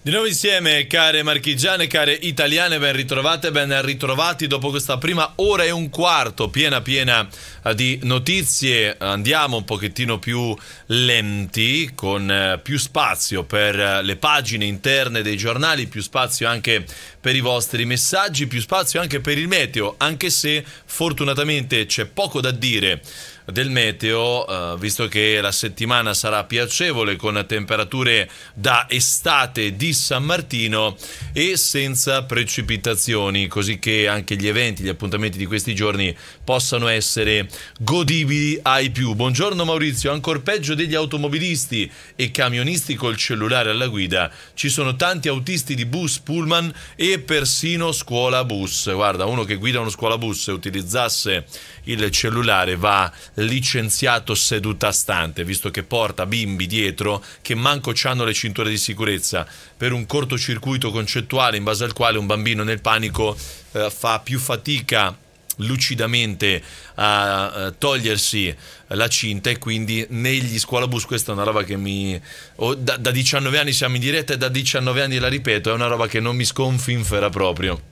Di nuovo insieme, care marchigiane, care italiane, ben ritrovate, ben ritrovati dopo questa prima ora e un quarto piena piena eh, di notizie. Andiamo un pochettino più lenti, con eh, più spazio per eh, le pagine interne dei giornali, più spazio anche per i vostri messaggi, più spazio anche per il meteo, anche se fortunatamente c'è poco da dire del meteo, eh, visto che la settimana sarà piacevole con temperature da estate di San Martino e senza precipitazioni, così che anche gli eventi, gli appuntamenti di questi giorni possano essere godibili ai più. Buongiorno Maurizio, ancora peggio degli automobilisti e camionisti col cellulare alla guida. Ci sono tanti autisti di bus, pullman e persino scuola bus. Guarda, uno che guida uno scuola bus e utilizzasse il cellulare va licenziato seduta stante, visto che porta bimbi dietro che manco hanno le cinture di sicurezza per un cortocircuito concettuale in base al quale un bambino nel panico eh, fa più fatica lucidamente a togliersi la cinta e quindi negli squalabus questa è una roba che mi oh, da, da, 19 anni siamo in diretta e da 19 anni la ripeto è una roba che non mi sconfinfera proprio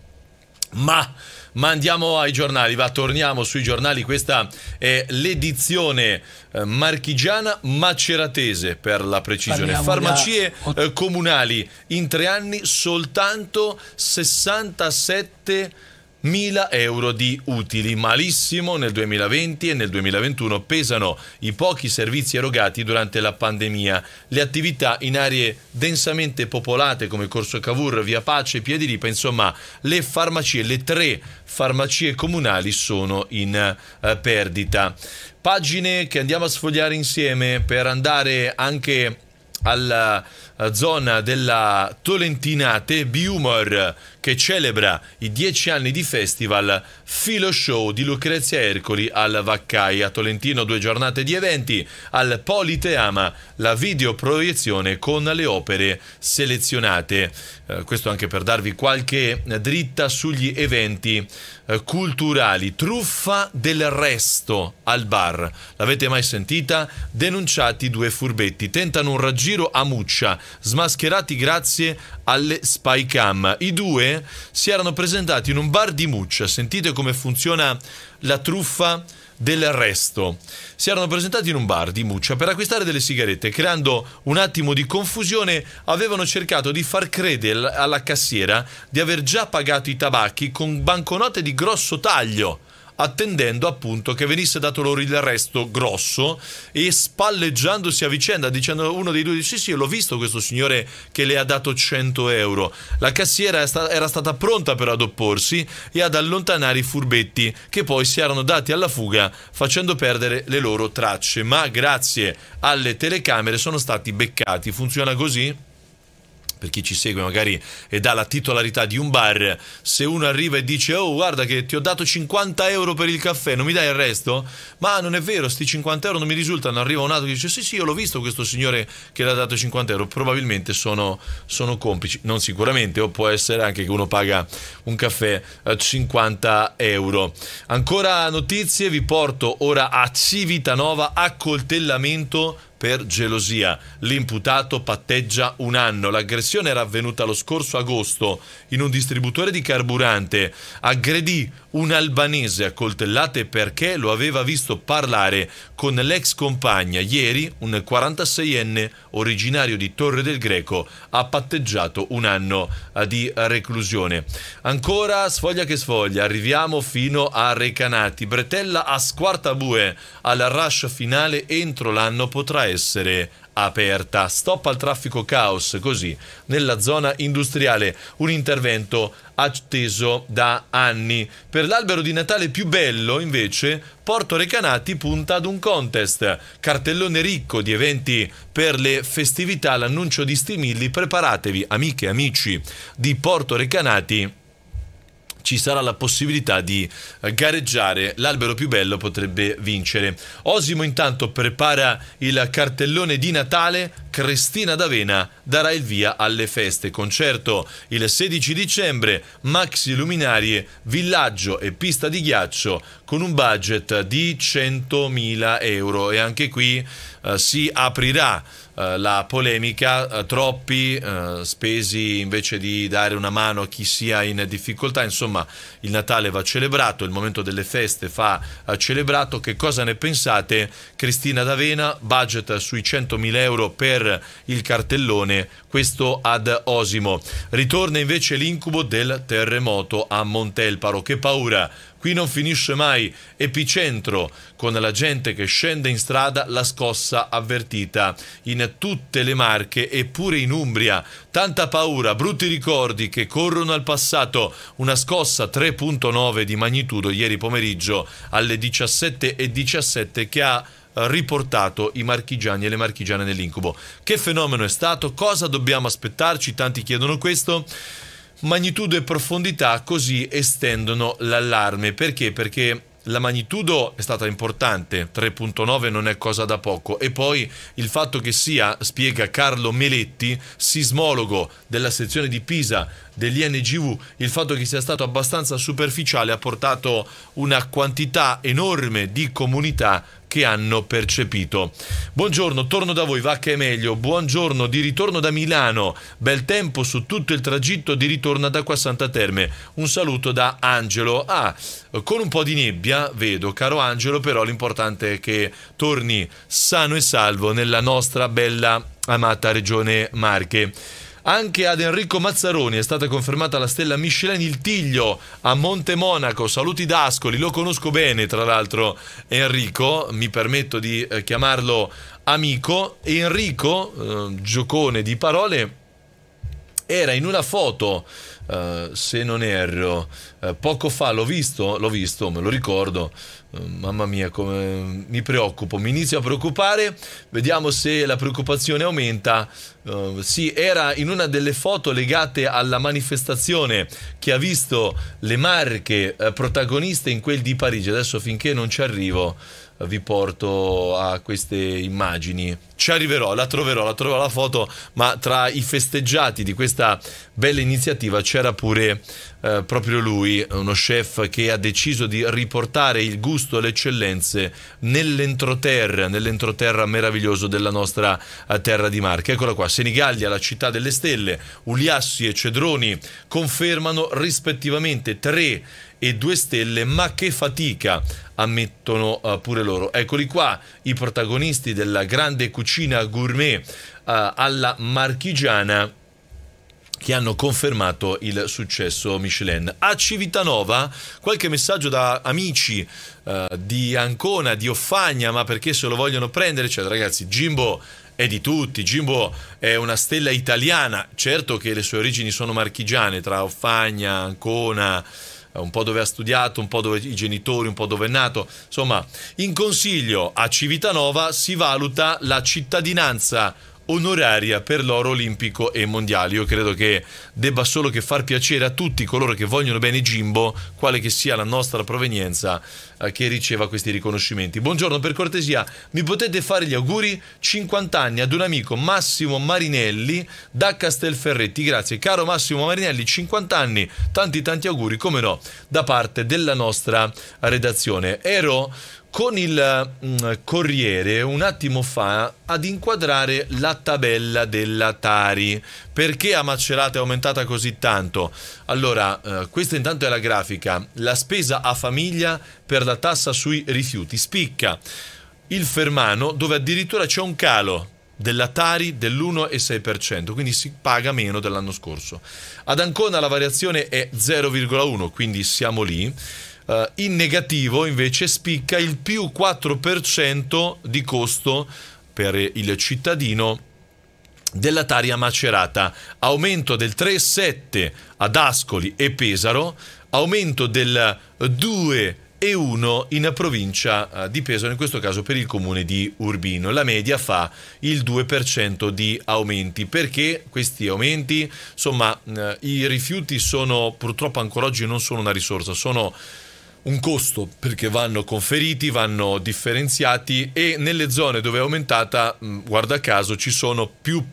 ma, ma andiamo ai giornali, va, torniamo sui giornali. Questa è l'edizione eh, marchigiana maceratese per la precisione. Parliamo Farmacie da... Eh, comunali in tre anni soltanto 67 1000 euro di utili. Malissimo nel 2020 e nel 2021 pesano i pochi servizi erogati durante la pandemia. Le attività in aree densamente popolate come Corso Cavour, Via Pace, Piedilipa, insomma le farmacie, le tre farmacie comunali sono in eh, perdita. Pagine che andiamo a sfogliare insieme per andare anche al eh, zona della Tolentinate Biumor che celebra i dieci anni di festival Filo Show di Lucrezia Ercoli al Vaccai. A Tolentino due giornate di eventi, al Politeama la videoproiezione con le opere selezionate. Eh, questo anche per darvi qualche dritta sugli eventi eh, culturali. Truffa del resto al bar. L'avete mai sentita? Denunciati due furbetti. Tentano un raggiro a Muccia smascherati grazie alle spy cam. I due si erano presentati in un bar di Muccia. Sentite come funziona la truffa dell'arresto. Si erano presentati in un bar di Muccia per acquistare delle sigarette. Creando un attimo di confusione, avevano cercato di far credere alla cassiera di aver già pagato i tabacchi con banconote di grosso taglio attendendo appunto che venisse dato loro il resto grosso e spalleggiandosi a vicenda, dicendo uno dei due sì, sì, l'ho visto questo signore che le ha dato 100 euro. La cassiera era stata pronta per opporsi e ad allontanare i furbetti che poi si erano dati alla fuga facendo perdere le loro tracce, ma grazie alle telecamere sono stati beccati. Funziona così? per chi ci segue magari e dà la titolarità di un bar, se uno arriva e dice oh guarda che ti ho dato 50 euro per il caffè, non mi dai il resto? Ma non è vero, sti 50 euro non mi risultano, arriva un altro che dice sì sì, io l'ho visto questo signore che le ha dato 50 euro, probabilmente sono, sono complici, non sicuramente, o può essere anche che uno paga un caffè eh, a 50 euro. Ancora notizie, vi porto ora a Civitanova, accoltellamento per gelosia. L'imputato patteggia un anno. L'aggressione era avvenuta lo scorso agosto in un distributore di carburante. Aggredì un albanese a coltellate perché lo aveva visto parlare con l'ex compagna. Ieri un 46enne originario di Torre del Greco ha patteggiato un anno eh, di reclusione. Ancora sfoglia che sfoglia, arriviamo fino a Recanati. Bretella a squartabue al rush finale entro l'anno potrà essere aperta. Stop al traffico caos così nella zona industriale, un intervento atteso da anni. Per l'albero di Natale più bello, invece, Porto Recanati punta ad un contest. Cartellone ricco di eventi per le festività, l'annuncio di Stimilli, preparatevi, amiche e amici di Porto Recanati ci sarà la possibilità di eh, gareggiare. L'albero più bello potrebbe vincere. Osimo intanto prepara il cartellone di Natale. Cristina d'Avena darà il via alle feste. Concerto il 16 dicembre, maxi luminarie, villaggio e pista di ghiaccio con un budget di 100.000 euro. E anche qui eh, si aprirà eh, la polemica, eh, troppi eh, spesi invece di dare una mano a chi sia in difficoltà, insomma il Natale va celebrato, il momento delle feste fa celebrato, che cosa ne pensate? Cristina D'Avena, budget sui 100.000 euro per il cartellone, questo ad Osimo. Ritorna invece l'incubo del terremoto a Montelparo, che paura! Qui non finisce mai. Epicentro con la gente che scende in strada, la scossa avvertita in tutte le Marche eppure in Umbria. Tanta paura, brutti ricordi che corrono al passato. Una scossa 3.9 di magnitudo ieri pomeriggio alle 17.17 che ha eh, riportato i marchigiani e le marchigiane nell'incubo. Che fenomeno è stato? Cosa dobbiamo aspettarci? Tanti chiedono questo magnitudo e profondità così estendono l'allarme. Perché? Perché la magnitudo è stata importante, 3.9 non è cosa da poco, e poi il fatto che sia, spiega Carlo Meletti, sismologo della sezione di Pisa dell'INGV, il fatto che sia stato abbastanza superficiale ha portato una quantità enorme di comunità che hanno percepito. Buongiorno, torno da voi, va che è meglio. Buongiorno, di ritorno da Milano. Bel tempo su tutto il tragitto di ritorno ad Acqua Santa Terme. Un saluto da Angelo. Ah, con un po' di nebbia, vedo, caro Angelo, però l'importante è che torni sano e salvo nella nostra bella amata regione Marche. Anche ad Enrico Mazzaroni è stata confermata la stella Michelin il Tiglio a Monte Monaco. Saluti d'Ascoli, lo conosco bene tra l'altro Enrico, mi permetto di eh, chiamarlo amico. Enrico, eh, giocone di parole, era in una foto eh, se non erro, uh, poco fa l'ho visto, l'ho visto, me lo ricordo, uh, mamma mia come mi preoccupo, mi inizio a preoccupare, vediamo se la preoccupazione aumenta, sì era in una delle foto legate alla manifestazione che ha visto le marche protagoniste in quel di Parigi, adesso finché non ci arrivo vi porto a queste immagini. Ci arriverò, la troverò, la troverò la foto, ma tra i festeggiati di questa bella iniziativa c'era pure eh, proprio lui, uno chef che ha deciso di riportare il gusto e le eccellenze nell'entroterra, nell'entroterra meraviglioso della nostra eh, terra di Marche. Eccolo qua, Senigallia, la città delle stelle, Uliassi e Cedroni confermano rispettivamente tre e due stelle, ma che fatica ammettono eh, pure loro. Eccoli qua, i protagonisti della grande cucina cucina gourmet eh, alla marchigiana che hanno confermato il successo Michelin. A Civitanova qualche messaggio da amici uh, di Ancona, di Offagna, ma perché se lo vogliono prendere? Cioè, ragazzi, Jimbo è di tutti, Jimbo è una stella italiana, certo che le sue origini sono marchigiane, tra Offagna, Ancona, eh, un po' dove ha studiato, un po' dove i genitori, un po' dove è nato. Insomma, in consiglio a Civitanova si valuta la cittadinanza onoraria per l'oro olimpico e mondiale. Io credo che debba solo che far piacere a tutti coloro che vogliono bene Jimbo, quale che sia la nostra provenienza, eh, che riceva questi riconoscimenti. Buongiorno, per cortesia, mi potete fare gli auguri 50 anni ad un amico Massimo Marinelli da Castelferretti. Grazie, caro Massimo Marinelli, 50 anni, tanti tanti auguri, come no, da parte della nostra redazione. Ero con il mm, Corriere un attimo fa ad inquadrare la tabella della Tari. Perché a Macerata è aumentata così tanto? Allora, eh, questa intanto è la grafica. La spesa a famiglia per la tassa sui rifiuti spicca. Il Fermano, dove addirittura c'è un calo della Tari dell'1,6%, quindi si paga meno dell'anno scorso. Ad Ancona la variazione è 0,1, quindi siamo lì. Uh, in negativo invece spicca il più 4% di costo per il cittadino della Taria Macerata, aumento del 3,7 ad Ascoli e Pesaro, aumento del 2,1% e 1 in provincia eh, di Pesaro, in questo caso per il comune di Urbino. La media fa il 2% di aumenti. Perché questi aumenti? Insomma, eh, i rifiuti sono purtroppo ancora oggi non sono una risorsa, sono un costo perché vanno conferiti, vanno differenziati e nelle zone dove è aumentata, mm, guarda caso, ci sono più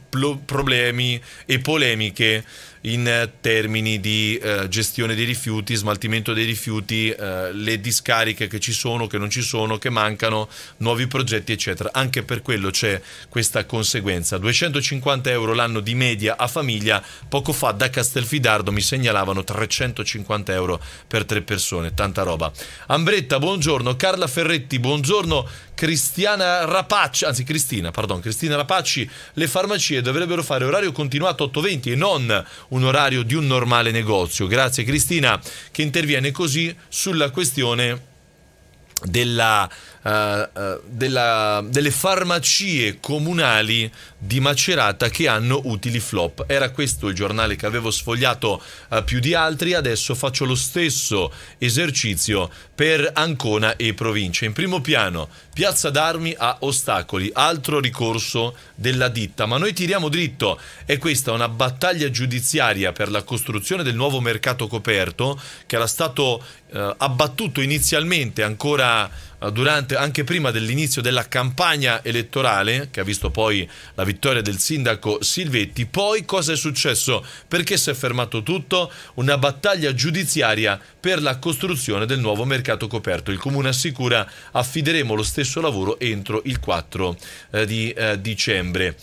problemi e polemiche in eh, termini di eh, gestione dei rifiuti, smaltimento dei rifiuti, eh, le discariche che ci sono, che non ci sono, che mancano, nuovi progetti, eccetera. Anche per quello c'è questa conseguenza. 250 euro l'anno di media a famiglia, poco fa da Castelfidardo mi segnalavano 350 euro per tre persone, tanta roba. Ambretta, buongiorno. Carla Ferretti, buongiorno. Cristiana Rapacci, anzi Cristina, pardon, Cristina Rapacci, le farmacie dovrebbero fare orario continuato 8.20 e non un orario di un normale negozio. Grazie Cristina che interviene così sulla questione della uh, della, delle farmacie comunali di Macerata che hanno utili flop. Era questo il giornale che avevo sfogliato uh, più di altri, adesso faccio lo stesso esercizio per Ancona e provincia. In primo piano, piazza d'armi a ostacoli, altro ricorso della ditta, ma noi tiriamo dritto. È questa una battaglia giudiziaria per la costruzione del nuovo mercato coperto che era stato eh, abbattuto inizialmente ancora eh, durante, anche prima dell'inizio della campagna elettorale, che ha visto poi la vittoria del sindaco Silvetti. Poi cosa è successo? Perché si è fermato tutto? Una battaglia giudiziaria per la costruzione del nuovo mercato coperto. Il Comune assicura affideremo lo stesso lavoro entro il 4 eh, di eh, dicembre.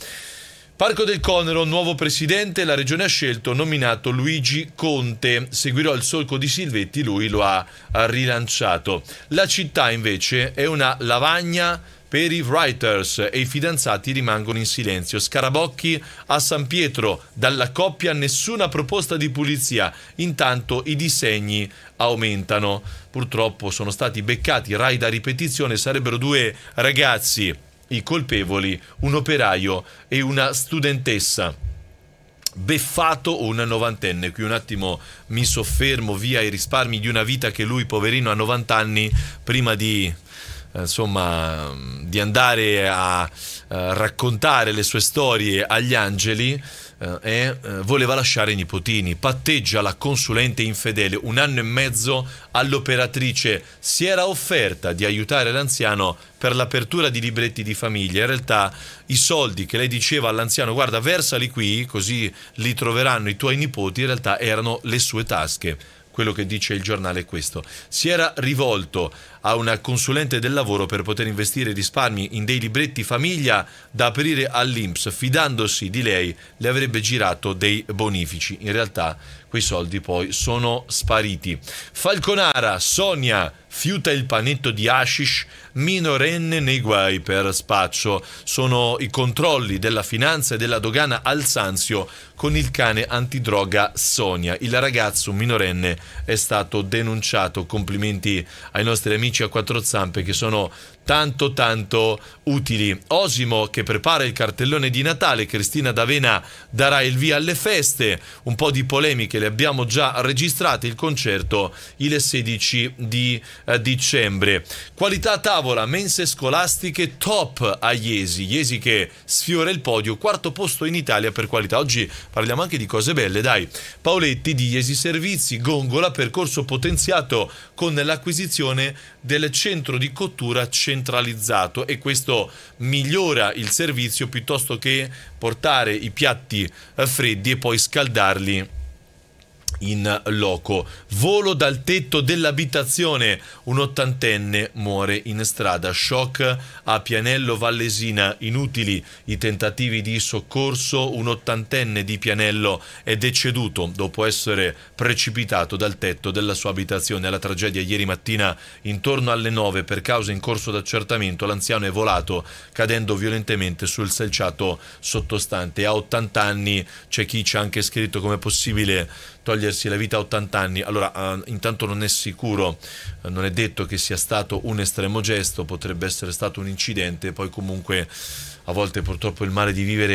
Parco del Conero, nuovo presidente, la regione ha scelto, nominato Luigi Conte. Seguirò il solco di Silvetti, lui lo ha, rilanciato. La città invece è una lavagna per i writers e i fidanzati rimangono in silenzio. Scarabocchi a San Pietro, dalla coppia nessuna proposta di pulizia, intanto i disegni aumentano. Purtroppo sono stati beccati rai da ripetizione, sarebbero due ragazzi i colpevoli, un operaio e una studentessa beffato o una novantenne. Qui un attimo mi soffermo via i risparmi di una vita che lui, poverino, a 90 anni, prima di eh, insomma, di andare a eh, raccontare le sue storie agli angeli eh, e voleva lasciare i nipotini. Patteggia la consulente infedele un anno e mezzo all'operatrice. Si era offerta di aiutare l'anziano per l'apertura di libretti di famiglia. In realtà i soldi che lei diceva all'anziano guarda versali qui così li troveranno i tuoi nipoti in realtà erano le sue tasche quello che dice il giornale è questo. Si era rivolto a una consulente del lavoro per poter investire risparmi in dei libretti famiglia da aprire all'Inps, fidandosi di lei le avrebbe girato dei bonifici. In realtà quei soldi poi sono spariti. Falconara, Sonia, fiuta il panetto di hashish, minorenne nei guai per spaccio. Sono i controlli della finanza e della dogana al Sanzio con il cane antidroga Sonia. Il ragazzo minorenne è stato denunciato. Complimenti ai nostri amici amici a quattro zampe che sono tanto tanto utili. Osimo che prepara il cartellone di Natale, Cristina D'Avena darà il via alle feste, un po' di polemiche le abbiamo già registrate, il concerto il 16 di eh, dicembre. Qualità a tavola, mense scolastiche top a Iesi, Iesi che sfiora il podio, quarto posto in Italia per qualità. Oggi parliamo anche di cose belle, dai. Paoletti di Iesi Servizi, Gongola, percorso potenziato con l'acquisizione del centro di cottura centrale centralizzato e questo migliora il servizio piuttosto che portare i piatti eh, freddi e poi scaldarli in loco. Volo dal tetto dell'abitazione, un ottantenne muore in strada. Shock a Pianello Vallesina, inutili i tentativi di soccorso, un ottantenne di Pianello è deceduto dopo essere precipitato dal tetto della sua abitazione. Alla tragedia ieri mattina intorno alle 9 per cause in corso d'accertamento l'anziano è volato cadendo violentemente sul selciato sottostante. A 80 anni c'è chi ci ha anche scritto come possibile togliersi la vita a 80 anni. Allora, eh, intanto non è sicuro, eh, non è detto che sia stato un estremo gesto, potrebbe essere stato un incidente, poi comunque a volte purtroppo il male di vivere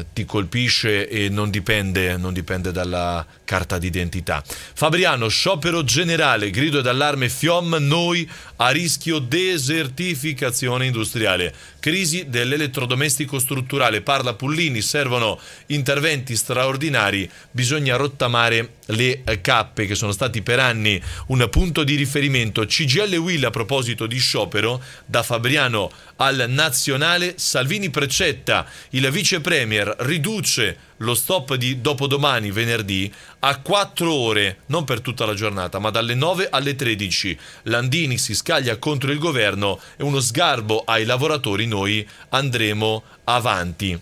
eh, ti colpisce e non dipende, non dipende dalla carta d'identità. Fabriano, sciopero generale, grido d'allarme FIOM, noi a rischio desertificazione industriale, crisi dell'elettrodomestico strutturale, parla Pullini, servono interventi straordinari, bisogna rottamare le eh, cappe che sono stati per anni un punto di riferimento. CGL Will a proposito di sciopero, da Fabriano al Nazionale, Salvini precetta, il vice premier riduce lo stop di dopodomani, venerdì, a 4 ore, non per tutta la giornata, ma dalle 9 alle 13. Landini si scaglia contro il governo e uno sgarbo ai lavoratori, noi andremo avanti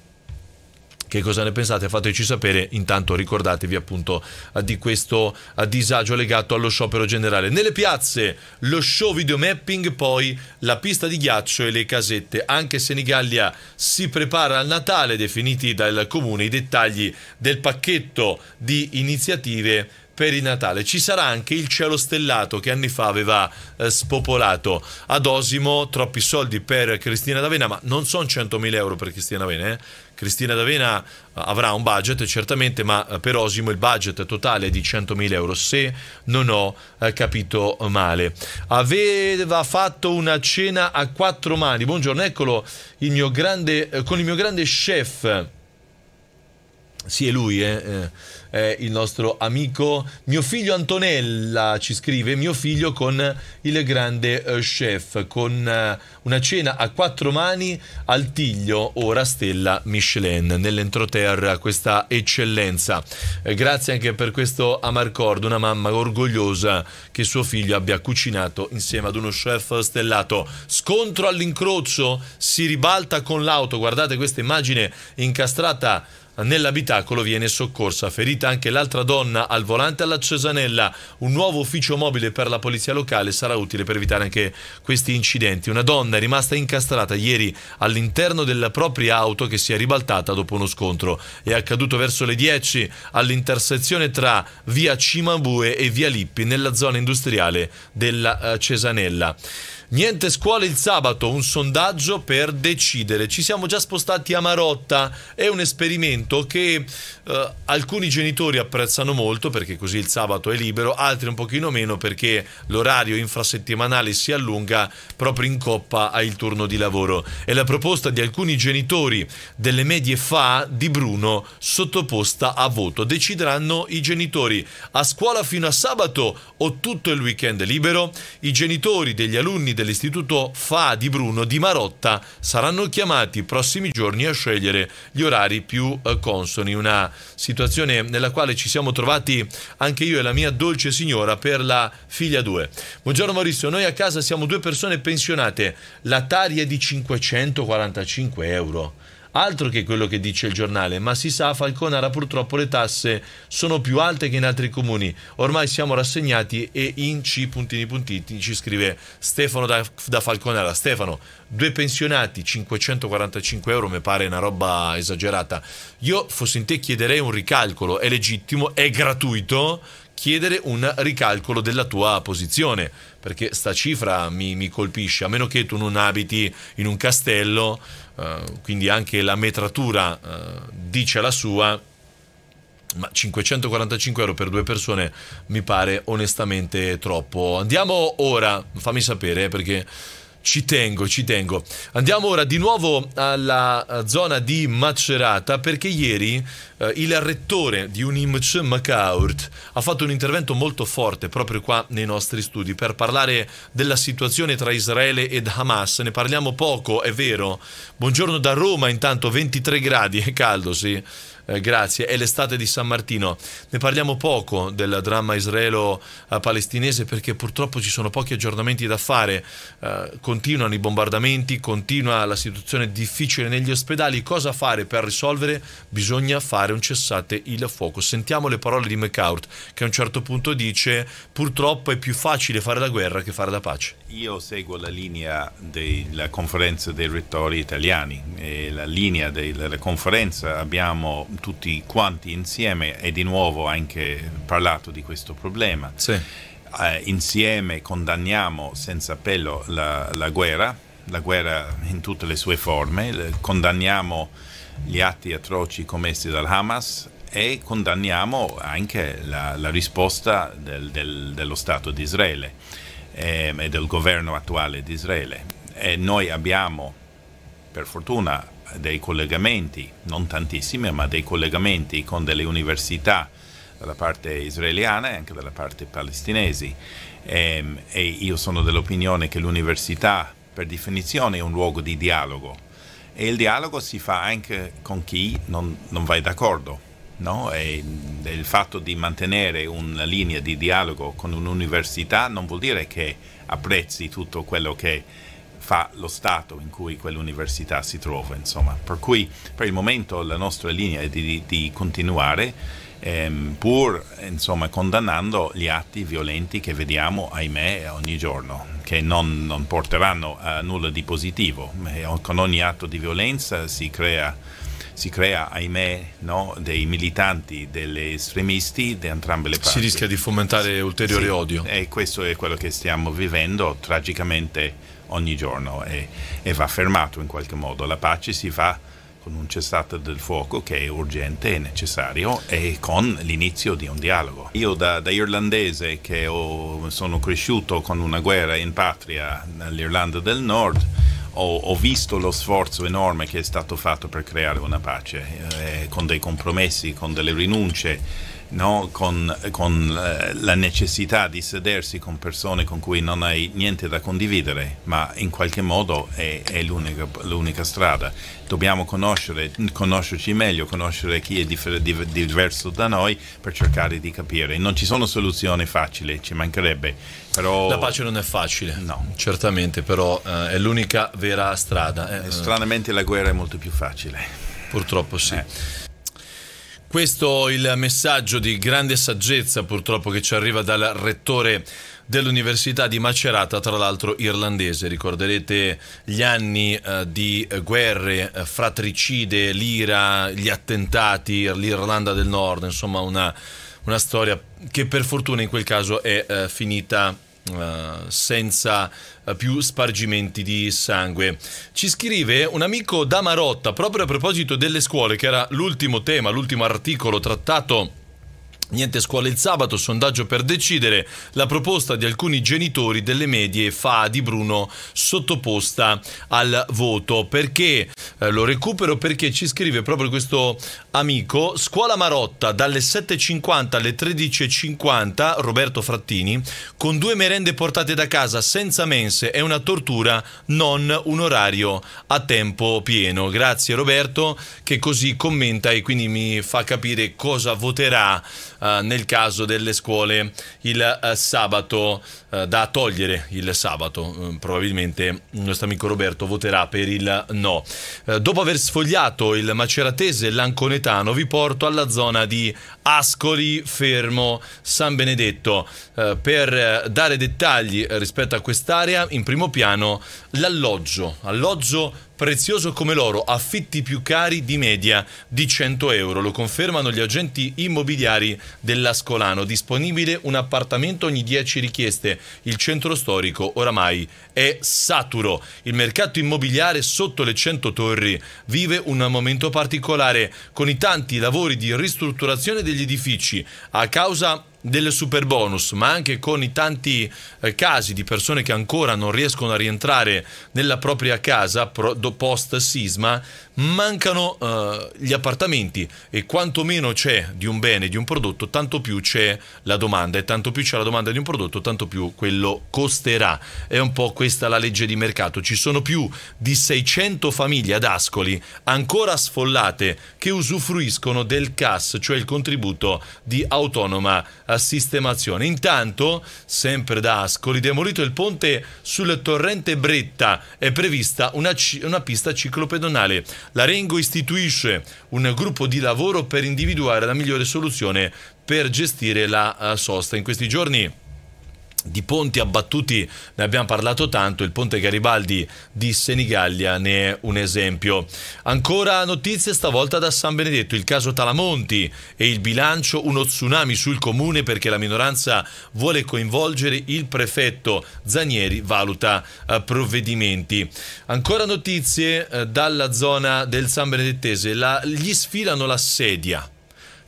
che cosa ne pensate, fateci sapere, intanto ricordatevi appunto di questo disagio legato allo sciopero generale. Nelle piazze lo show videomapping, poi la pista di ghiaccio e le casette, anche Senigallia si prepara al Natale, definiti dal comune i dettagli del pacchetto di iniziative per il Natale. Ci sarà anche il cielo stellato che anni fa aveva eh, spopolato ad Osimo, troppi soldi per Cristina D'Avena, ma non sono 100.000 euro per Cristina D'Avena, eh? Cristina D'Avena eh, avrà un budget certamente, ma eh, per Osimo il budget totale è di 100.000 euro, se non ho eh, capito male. Aveva fatto una cena a quattro mani, buongiorno, eccolo il mio grande, con il mio grande chef. Sì, è lui, eh eh, il nostro amico. Mio figlio Antonella ci scrive, mio figlio con il grande eh, chef, con eh, una cena a quattro mani al Tiglio, ora stella Michelin, nell'entroterra questa eccellenza. Eh, grazie anche per questo a Marcord, una mamma orgogliosa che suo figlio abbia cucinato insieme ad uno chef stellato. Scontro all'incrocio, si ribalta con l'auto, guardate questa immagine incastrata Nell'abitacolo viene soccorsa, ferita anche l'altra donna al volante alla Cesanella. Un nuovo ufficio mobile per la polizia locale sarà utile per evitare anche questi incidenti. Una donna è rimasta incastrata ieri all'interno della propria auto che si è ribaltata dopo uno scontro. È accaduto verso le 10 all'intersezione tra via Cimabue e via Lippi nella zona industriale della eh, Cesanella. Niente scuole il sabato, un sondaggio per decidere. Ci siamo già spostati a Marotta, è un esperimento che eh, alcuni genitori apprezzano molto perché così il sabato è libero, altri un pochino meno perché l'orario infrasettimanale si allunga proprio in coppa al turno di lavoro. È la proposta di alcuni genitori delle medie fa di Bruno sottoposta a voto. Decideranno i genitori a scuola fino a sabato o tutto il weekend libero? I genitori degli alunni dell'istituto FA di Bruno di Marotta saranno chiamati i prossimi giorni a scegliere gli orari più eh, consoni, una situazione nella quale ci siamo trovati anche io e la mia dolce signora per la figlia 2. Buongiorno Maurizio, noi a casa siamo due persone pensionate, la tari è di 545 euro Altro che quello che dice il giornale, ma si sa, a Falconara purtroppo le tasse sono più alte che in altri comuni. Ormai siamo rassegnati e in C puntini puntini ci scrive Stefano da, da Falconara. Stefano, due pensionati, 545 euro, mi pare una roba esagerata. Io fossi in te chiederei un ricalcolo, è legittimo, è gratuito chiedere un ricalcolo della tua posizione, perché sta cifra mi, mi colpisce, a meno che tu non abiti in un castello, uh, quindi anche la metratura uh, dice la sua, ma 545 euro per due persone mi pare onestamente troppo. Andiamo ora, fammi sapere perché ci tengo, ci tengo. Andiamo ora di nuovo alla eh, zona di Macerata perché ieri eh, il rettore di Unimc Macaurt ha fatto un intervento molto forte proprio qua nei nostri studi per parlare della situazione tra Israele ed Hamas. Ne parliamo poco, è vero. Buongiorno da Roma, intanto 23 gradi, è caldo, sì. Eh, grazie. È l'estate di San Martino. Ne parliamo poco del dramma israelo-palestinese eh, perché purtroppo ci sono pochi aggiornamenti da fare. Eh, continuano i bombardamenti, continua la situazione difficile negli ospedali. Cosa fare per risolvere? Bisogna fare un cessate il fuoco. Sentiamo le parole di McCourt che a un certo punto dice purtroppo è più facile fare la guerra che fare la pace. Io seguo la linea della conferenza dei rettori italiani. E la linea della conferenza abbiamo tutti quanti insieme e di nuovo anche parlato di questo problema. Sì. Eh, insieme condanniamo senza appello la, la, guerra, la guerra in tutte le sue forme, condanniamo gli atti atroci commessi dal Hamas e condanniamo anche la, la risposta del, del, dello Stato di Israele eh, e del governo attuale di Israele. E noi abbiamo, per fortuna, dei collegamenti, non tantissimi, ma dei collegamenti con delle università dalla parte israeliana e anche dalla parte palestinese. E, ehm, e io sono dell'opinione che l'università, per definizione, è un luogo di dialogo e il dialogo si fa anche con chi non, non vai d'accordo. No? il fatto di mantenere una linea di dialogo con un'università non vuol dire che apprezzi tutto quello che fa lo Stato in cui quell'università si trova. Insomma. Per cui per il momento la nostra linea è di, di continuare ehm, pur insomma, condannando gli atti violenti che vediamo, ahimè, ogni giorno, che non, non porteranno a nulla di positivo. Eh, con ogni atto di violenza si crea si crea, ahimè, no, dei militanti, degli estremisti di entrambe le parti. Si rischia di fomentare ulteriore sì, odio. E questo è quello che stiamo vivendo tragicamente ogni giorno e, e va fermato in qualche modo. La pace si fa con un cessato del fuoco che è urgente e necessario e con l'inizio di un dialogo. Io da, da irlandese che ho, sono cresciuto con una guerra in patria nell'Irlanda del Nord, ho, ho, visto lo sforzo enorme che è stato fatto per creare una pace, eh, con dei compromessi, con delle rinunce no? con, con eh, la necessità di sedersi con persone con cui non hai niente da condividere, ma in qualche modo è, è l'unica, l'unica, strada. Dobbiamo conoscerci meglio, conoscere chi è differ- diverso da noi per cercare di capire. Non ci sono soluzioni facili, ci mancherebbe. Però... La pace non è facile, no. certamente, però eh, è l'unica vera strada. Eh, eh, eh. stranamente la guerra è molto più facile. Purtroppo sì. Eh. Questo è il messaggio di grande saggezza purtroppo che ci arriva dal rettore dell'Università di Macerata, tra l'altro irlandese. Ricorderete gli anni eh, di guerre eh, fratricide, l'ira, gli attentati, l'Irlanda del Nord, insomma una, una, storia che per fortuna in quel caso è eh, finita eh, senza eh, più spargimenti di sangue. Ci scrive un amico da Marotta proprio a proposito delle scuole, che era l'ultimo tema, l'ultimo articolo trattato. Niente scuole il sabato, sondaggio per decidere. La proposta di alcuni genitori delle medie fa di Bruno sottoposta al voto. Perché eh, lo recupero? Perché ci scrive proprio questo Amico, Scuola Marotta dalle 7.50 alle 13.50, Roberto Frattini, con due merende portate da casa senza mense è una tortura, non un orario a tempo pieno. Grazie Roberto che così commenta e quindi mi fa capire cosa voterà eh, nel caso delle scuole il eh, sabato, eh, da togliere il sabato. Mm, probabilmente il nostro amico Roberto voterà per il no. Eh, dopo aver sfogliato il maceratese, l'anconetto Gaetano vi porto alla zona di Ascoli, Fermo, San Benedetto eh, per eh, dare dettagli eh, rispetto a quest'area in primo piano l'alloggio, alloggio prezioso come l'oro, affitti più cari di media di 100 euro. Lo confermano gli agenti immobiliari dell'Ascolano. Disponibile un appartamento ogni 10 richieste. Il centro storico oramai è saturo. Il mercato immobiliare sotto le 100 torri vive un momento particolare con i tanti lavori di ristrutturazione degli edifici a causa del super bonus, ma anche con i tanti eh, casi di persone che ancora non riescono a rientrare nella propria casa pro, post sisma, mancano eh, gli appartamenti e quanto meno c'è di un bene, di un prodotto, tanto più c'è la domanda e tanto più c'è la domanda di un prodotto, tanto più quello costerà. È un po' questa la legge di mercato. Ci sono più di 600 famiglie ad Ascoli ancora sfollate che usufruiscono del CAS, cioè il contributo di autonoma eh, a sistemazione. Intanto, sempre da Ascoli, demolito il ponte sul torrente Bretta, è prevista una, una pista ciclopedonale. L'Arengo istituisce un gruppo di lavoro per individuare la migliore soluzione per gestire la eh, sosta. In questi giorni di ponti abbattuti ne abbiamo parlato tanto, il ponte Garibaldi di Senigallia ne è un esempio. Ancora notizie stavolta da San Benedetto, il caso Talamonti e il bilancio, uno tsunami sul comune perché la minoranza vuole coinvolgere il prefetto Zanieri, valuta eh, provvedimenti. Ancora notizie eh, dalla zona del San Benedettese, la, gli sfilano la sedia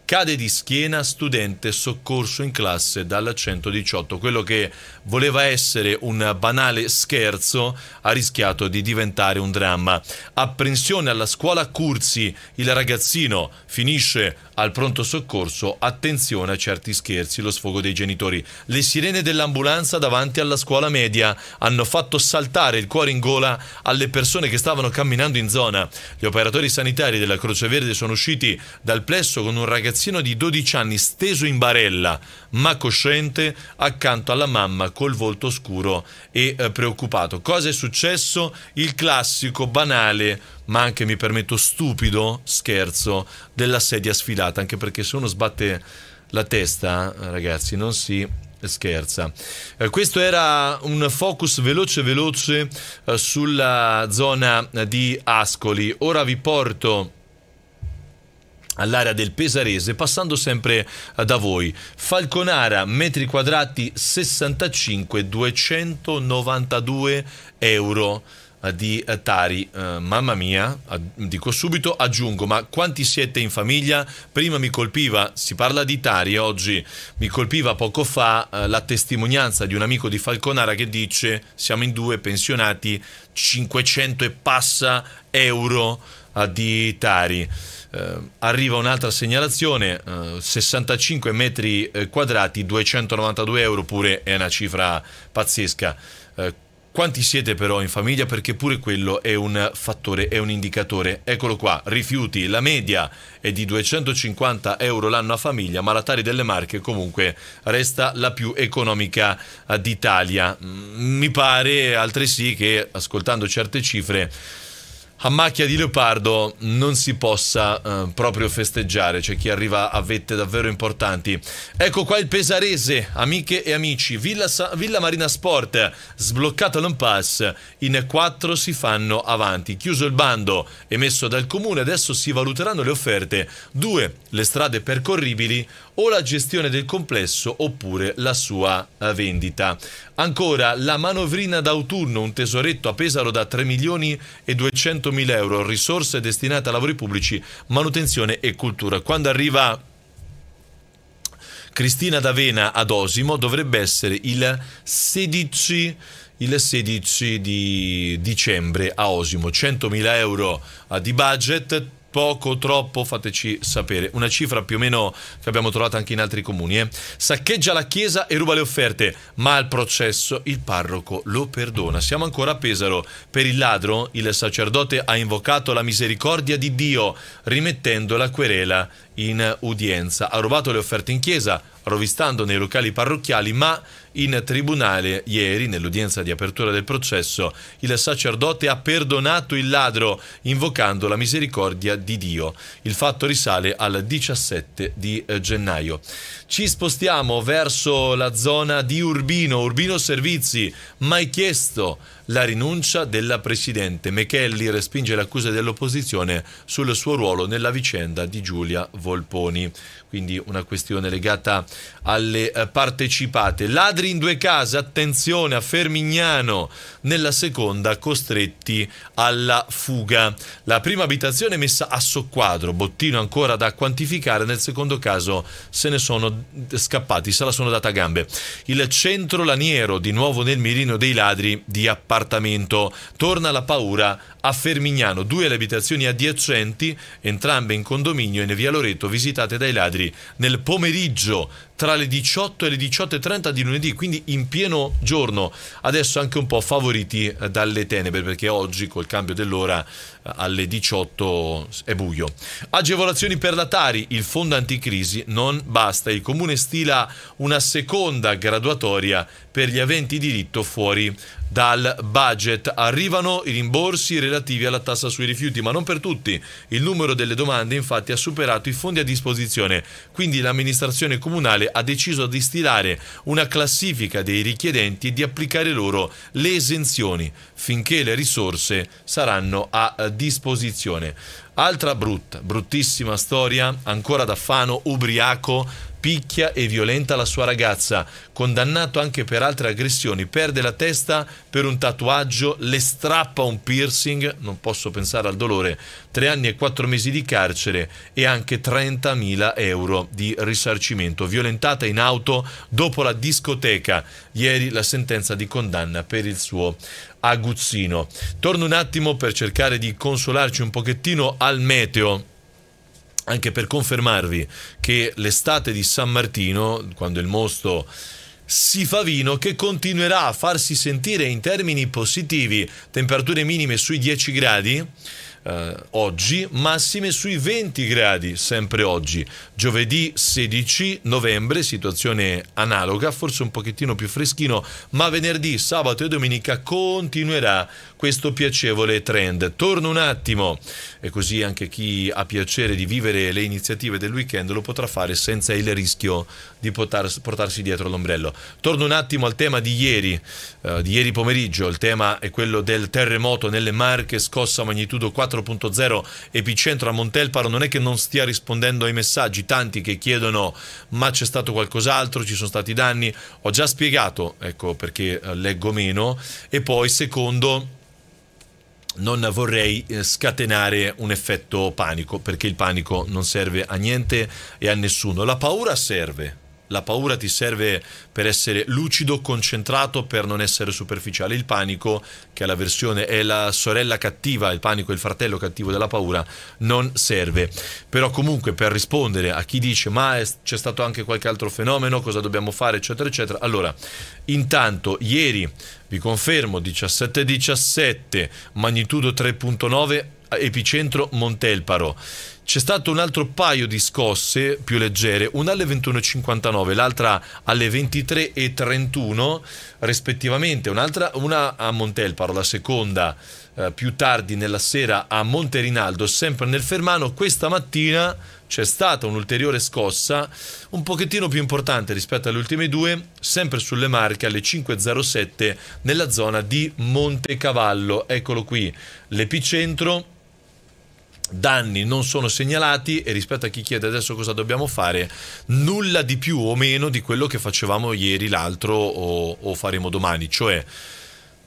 cade di schiena studente soccorso in classe dalla 118. Quello che voleva essere un banale scherzo ha rischiato di diventare un dramma. Apprensione alla scuola Curzi, il ragazzino finisce al pronto soccorso, attenzione a certi scherzi, lo sfogo dei genitori. Le sirene dell'ambulanza davanti alla scuola media hanno fatto saltare il cuore in gola alle persone che stavano camminando in zona. Gli operatori sanitari della Croce Verde sono usciti dal plesso con un ragazzino di 12 anni steso in barella, ma cosciente, accanto alla mamma col volto scuro e eh, preoccupato. Cosa è successo? Il classico banale ma anche mi permetto stupido scherzo della sedia sfilata, anche perché se uno sbatte la testa, ragazzi, non si scherza. Eh, questo era un focus veloce veloce eh, sulla zona di Ascoli. Ora vi porto all'area del Pesarese, passando sempre eh, da voi. Falconara, metri quadrati 65, 292 euro eh, di eh, Tari. Uh, mamma mia, dico subito, aggiungo, ma quanti siete in famiglia? Prima mi colpiva, si parla di Tari oggi, mi colpiva poco fa uh, la testimonianza di un amico di Falconara che dice siamo in due pensionati, 500 e passa euro uh, di Tari. Uh, arriva un'altra segnalazione, uh, 65 metri quadrati, 292 euro, pure è una cifra pazzesca. Uh, quanti siete però in famiglia? Perché pure quello è un fattore, è un indicatore. Eccolo qua, rifiuti, la media è di 250 euro l'anno a famiglia, ma la Tari delle Marche comunque resta la più economica d'Italia. Mm, mi pare altresì che, ascoltando certe cifre, a macchia di leopardo non si possa eh, proprio festeggiare, c'è chi arriva a vette davvero importanti. Ecco qua il Pesarese, amiche e amici, Villa, Sa Villa Marina Sport, sbloccato l'unpass, in quattro si fanno avanti, chiuso il bando emesso dal comune, adesso si valuteranno le offerte, due le strade percorribili o la gestione del complesso oppure la sua eh, vendita. Ancora la manovrina d'autunno, un tesoretto a Pesaro da 3 milioni e 200 mila euro, risorse destinate a lavori pubblici, manutenzione e cultura. Quando arriva Cristina D'Avena ad Osimo dovrebbe essere il 16 il 16 di dicembre a Osimo, 100 mila euro di budget, poco, troppo, fateci sapere. Una cifra più o meno che abbiamo trovato anche in altri comuni. Eh? Saccheggia la chiesa e ruba le offerte, ma al processo il parroco lo perdona. Siamo ancora a Pesaro. Per il ladro il sacerdote ha invocato la misericordia di Dio, rimettendo la querela in udienza. Ha rubato le offerte in chiesa, rovistando nei locali parrocchiali, ma in tribunale ieri, nell'udienza di apertura del processo, il sacerdote ha perdonato il ladro invocando la misericordia di Dio. Il fatto risale al 17 di eh, gennaio. Ci spostiamo verso la zona di Urbino, Urbino Servizi, mai chiesto la rinuncia della Presidente. Mechelli respinge l'accusa dell'opposizione sul suo ruolo nella vicenda di Giulia Volponi. Quindi una questione legata alle eh, partecipate. Ladri in due case, attenzione a Fermignano, nella seconda costretti alla fuga. La prima abitazione messa a soqquadro, bottino ancora da quantificare, nel secondo caso se ne sono scappati, se la sono data a gambe. Il centro laniero di nuovo nel mirino dei ladri di appartenenza appartamento. Torna la paura a Fermignano, due le abitazioni adiacenti, entrambe in condominio in via Loreto, visitate dai ladri nel pomeriggio tra le 18 e le 18.30 di lunedì, quindi in pieno giorno. Adesso anche un po' favoriti eh, dalle tenebre, perché oggi col cambio dell'ora eh, alle 18 è buio. Agevolazioni per la Tari, il fondo anticrisi non basta. Il comune stila una seconda graduatoria per gli aventi diritto fuori dal budget. Arrivano i rimborsi relativi alla tassa sui rifiuti, ma non per tutti. Il numero delle domande infatti ha superato i fondi a disposizione, quindi l'amministrazione comunale Tribunale ha deciso di stilare una classifica dei richiedenti e di applicare loro le esenzioni finché le risorse saranno a eh, disposizione. Altra brutta, bruttissima storia, ancora da Fano, ubriaco, picchia e violenta la sua ragazza, condannato anche per altre aggressioni, perde la testa per un tatuaggio, le strappa un piercing, non posso pensare al dolore, tre anni e quattro mesi di carcere e anche 30.000 euro di risarcimento, violentata in auto dopo la discoteca, ieri la sentenza di condanna per il suo aguzzino. Torno un attimo per cercare di consolarci un pochettino al meteo anche per confermarvi che l'estate di San Martino, quando il mosto si fa vino che continuerà a farsi sentire in termini positivi, temperature minime sui 10 gradi, eh, oggi, massime sui 20 gradi sempre oggi. Giovedì 16 novembre, situazione analoga, forse un pochettino più freschino, ma venerdì, sabato e domenica continuerà questo piacevole trend. Torno un attimo e così anche chi ha piacere di vivere le iniziative del weekend lo potrà fare senza il rischio di portarsi dietro l'ombrello. Torno un attimo al tema di ieri, eh, di ieri pomeriggio, il tema è quello del terremoto nelle Marche, scossa magnitudo 4 4.0 Epicentro a Montelparo non è che non stia rispondendo ai messaggi, tanti che chiedono ma c'è stato qualcos'altro, ci sono stati danni, ho già spiegato, ecco perché eh, leggo meno, e poi secondo non vorrei eh, scatenare un effetto panico, perché il panico non serve a niente e a nessuno, la paura serve la paura ti serve per essere lucido, concentrato, per non essere superficiale. Il panico, che è la versione, è la sorella cattiva, il panico è il fratello cattivo della paura, non serve. Però comunque per rispondere a chi dice ma c'è stato anche qualche altro fenomeno, cosa dobbiamo fare, eccetera, eccetera. Allora, intanto ieri vi confermo 17,17, 17, magnitudo 3.9, epicentro Montelparo. C'è stato un altro paio di scosse più leggere, una alle 21.59, l'altra alle 23.31 rispettivamente, un'altra una a Montelparo, la seconda eh, più tardi nella sera a Monterinaldo, sempre nel Fermano. Questa mattina c'è stata un'ulteriore scossa, un pochettino più importante rispetto alle ultime due, sempre sulle marche alle 5.07 nella zona di Montecavallo. Eccolo qui, l'epicentro danni non sono segnalati e rispetto a chi chiede adesso cosa dobbiamo fare, nulla di più o meno di quello che facevamo ieri, l'altro o, o faremo domani, cioè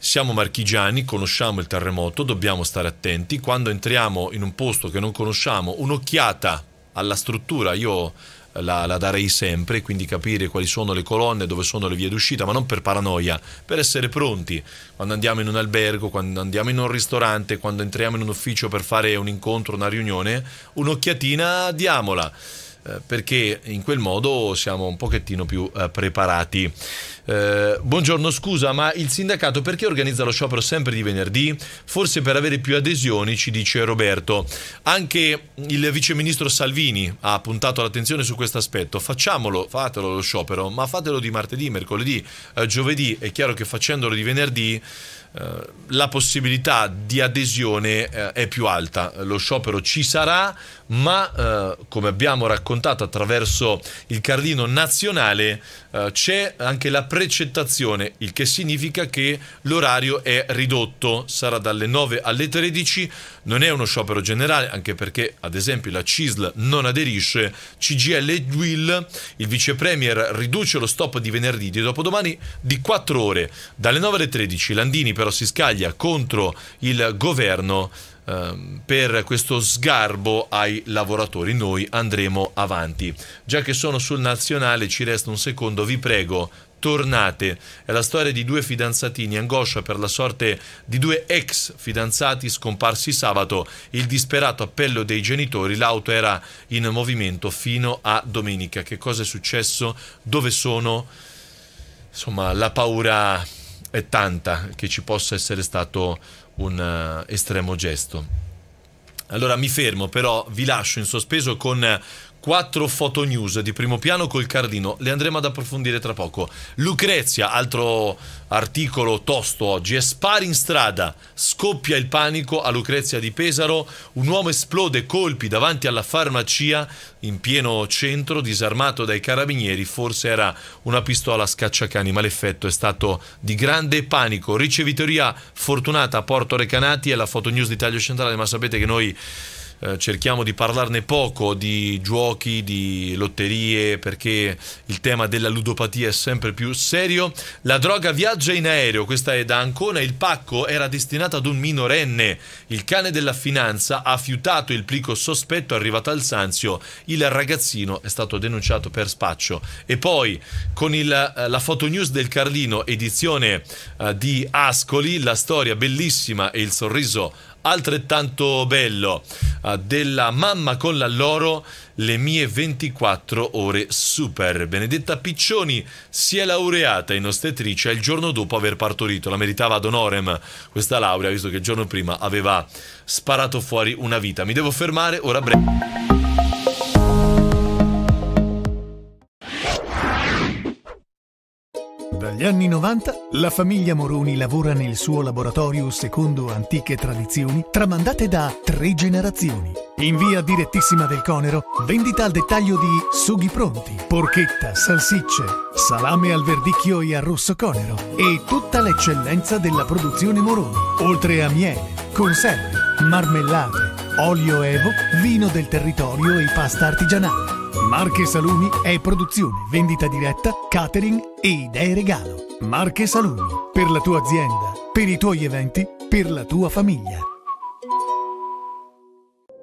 siamo marchigiani, conosciamo il terremoto, dobbiamo stare attenti, quando entriamo in un posto che non conosciamo, un'occhiata alla struttura, io la, la, darei sempre, quindi capire quali sono le colonne, dove sono le vie d'uscita, ma non per paranoia, per essere pronti quando andiamo in un albergo, quando andiamo in un ristorante, quando entriamo in un ufficio per fare un incontro, una riunione, un'occhiatina diamola, eh, perché in quel modo siamo un pochettino più eh, preparati. Eh, buongiorno, scusa, ma il sindacato perché organizza lo sciopero sempre di venerdì? Forse per avere più adesioni, ci dice Roberto. Anche il vice ministro Salvini ha puntato l'attenzione su questo aspetto. Facciamolo, fatelo lo sciopero, ma fatelo di martedì, mercoledì, eh, giovedì. È chiaro che facendolo di venerdì eh, la possibilità di adesione eh, è più alta. Lo sciopero ci sarà, ma come abbiamo raccontato attraverso il Cardino nazionale c'è anche la presenza precettazione, il che significa che l'orario è ridotto, sarà dalle 9 alle 13, non è uno sciopero generale, anche perché ad esempio la CISL non aderisce, CGL e WIL, il vice premier riduce lo stop di venerdì di dopodomani di 4 ore, dalle 9 alle 13, Landini però si scaglia contro il governo ehm, per questo sgarbo ai lavoratori. Noi andremo avanti. Già che sono sul nazionale, ci resta un secondo, vi prego, Tornate. È la storia di due fidanzatini, angoscia per la sorte di due ex fidanzati scomparsi sabato, il disperato appello dei genitori, l'auto era in movimento fino a domenica. Che cosa è successo? Dove sono? Insomma, la paura è tanta che ci possa essere stato un eh, estremo gesto. Allora mi fermo, però vi lascio in sospeso con quattro foto news di primo piano col Cardino, le andremo ad approfondire tra poco. Lucrezia, altro articolo tosto oggi, è spari in strada, scoppia il panico a Lucrezia di Pesaro, un uomo esplode colpi davanti alla farmacia in pieno centro, disarmato dai carabinieri, forse era una pistola a scacciacani, ma l'effetto è stato di grande panico. Ricevitoria fortunata a Porto Recanati è la foto news di taglio centrale, ma sapete che noi eh, cerchiamo di parlarne poco di giochi, di lotterie, perché il tema della ludopatia è sempre più serio. La droga viaggia in aereo, questa è da Ancona, il pacco era destinato ad un minorenne. Il cane della finanza ha fiutato il plico sospetto arrivato al Sanzio. Il ragazzino è stato denunciato per spaccio. E poi con il, eh, la fotonews del Carlino, edizione eh, di Ascoli, la storia bellissima e il sorriso altrettanto bello eh, della mamma con l'alloro le mie 24 ore super. Benedetta Piccioni si è laureata in ostetricia il giorno dopo aver partorito, la meritava ad onorem questa laurea, visto che il giorno prima aveva sparato fuori una vita. Mi devo fermare, ora breve. Dagli anni 90 la famiglia Moroni lavora nel suo laboratorio secondo antiche tradizioni tramandate da tre generazioni. In via direttissima del Conero, vendita al dettaglio di sughi pronti, porchetta, salsicce, salame al verdicchio e al rosso Conero e tutta l'eccellenza della produzione Moroni, oltre a miele, conserve, marmellate, olio evo, vino del territorio e pasta artigianale. Marche Salumi è produzione, vendita diretta, catering e idee regalo. Marche Salumi, per la tua azienda, per i tuoi eventi, per la tua famiglia.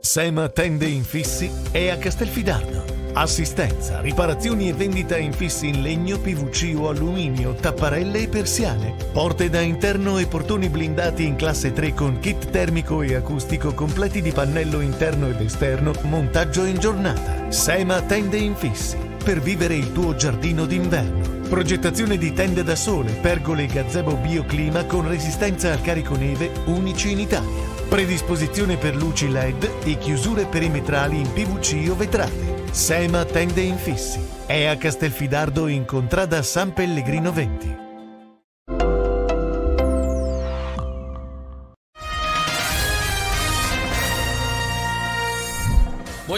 Sema Tende Infissi è a Castelfidardo Assistenza, riparazioni e vendita infissi in legno, PVC o alluminio, tapparelle e persiane. Porte da interno e portoni blindati in classe 3 con kit termico e acustico completi di pannello interno ed esterno, montaggio in giornata. Sema tende infissi per vivere il tuo giardino d'inverno. Progettazione di tende da sole, pergole e gazebo bioclima con resistenza al carico neve, unici in Italia. Predisposizione per luci LED e chiusure perimetrali in PVC o vetrate. Sema Tende Infissi è a Castelfidardo in contrada San Pellegrino 20.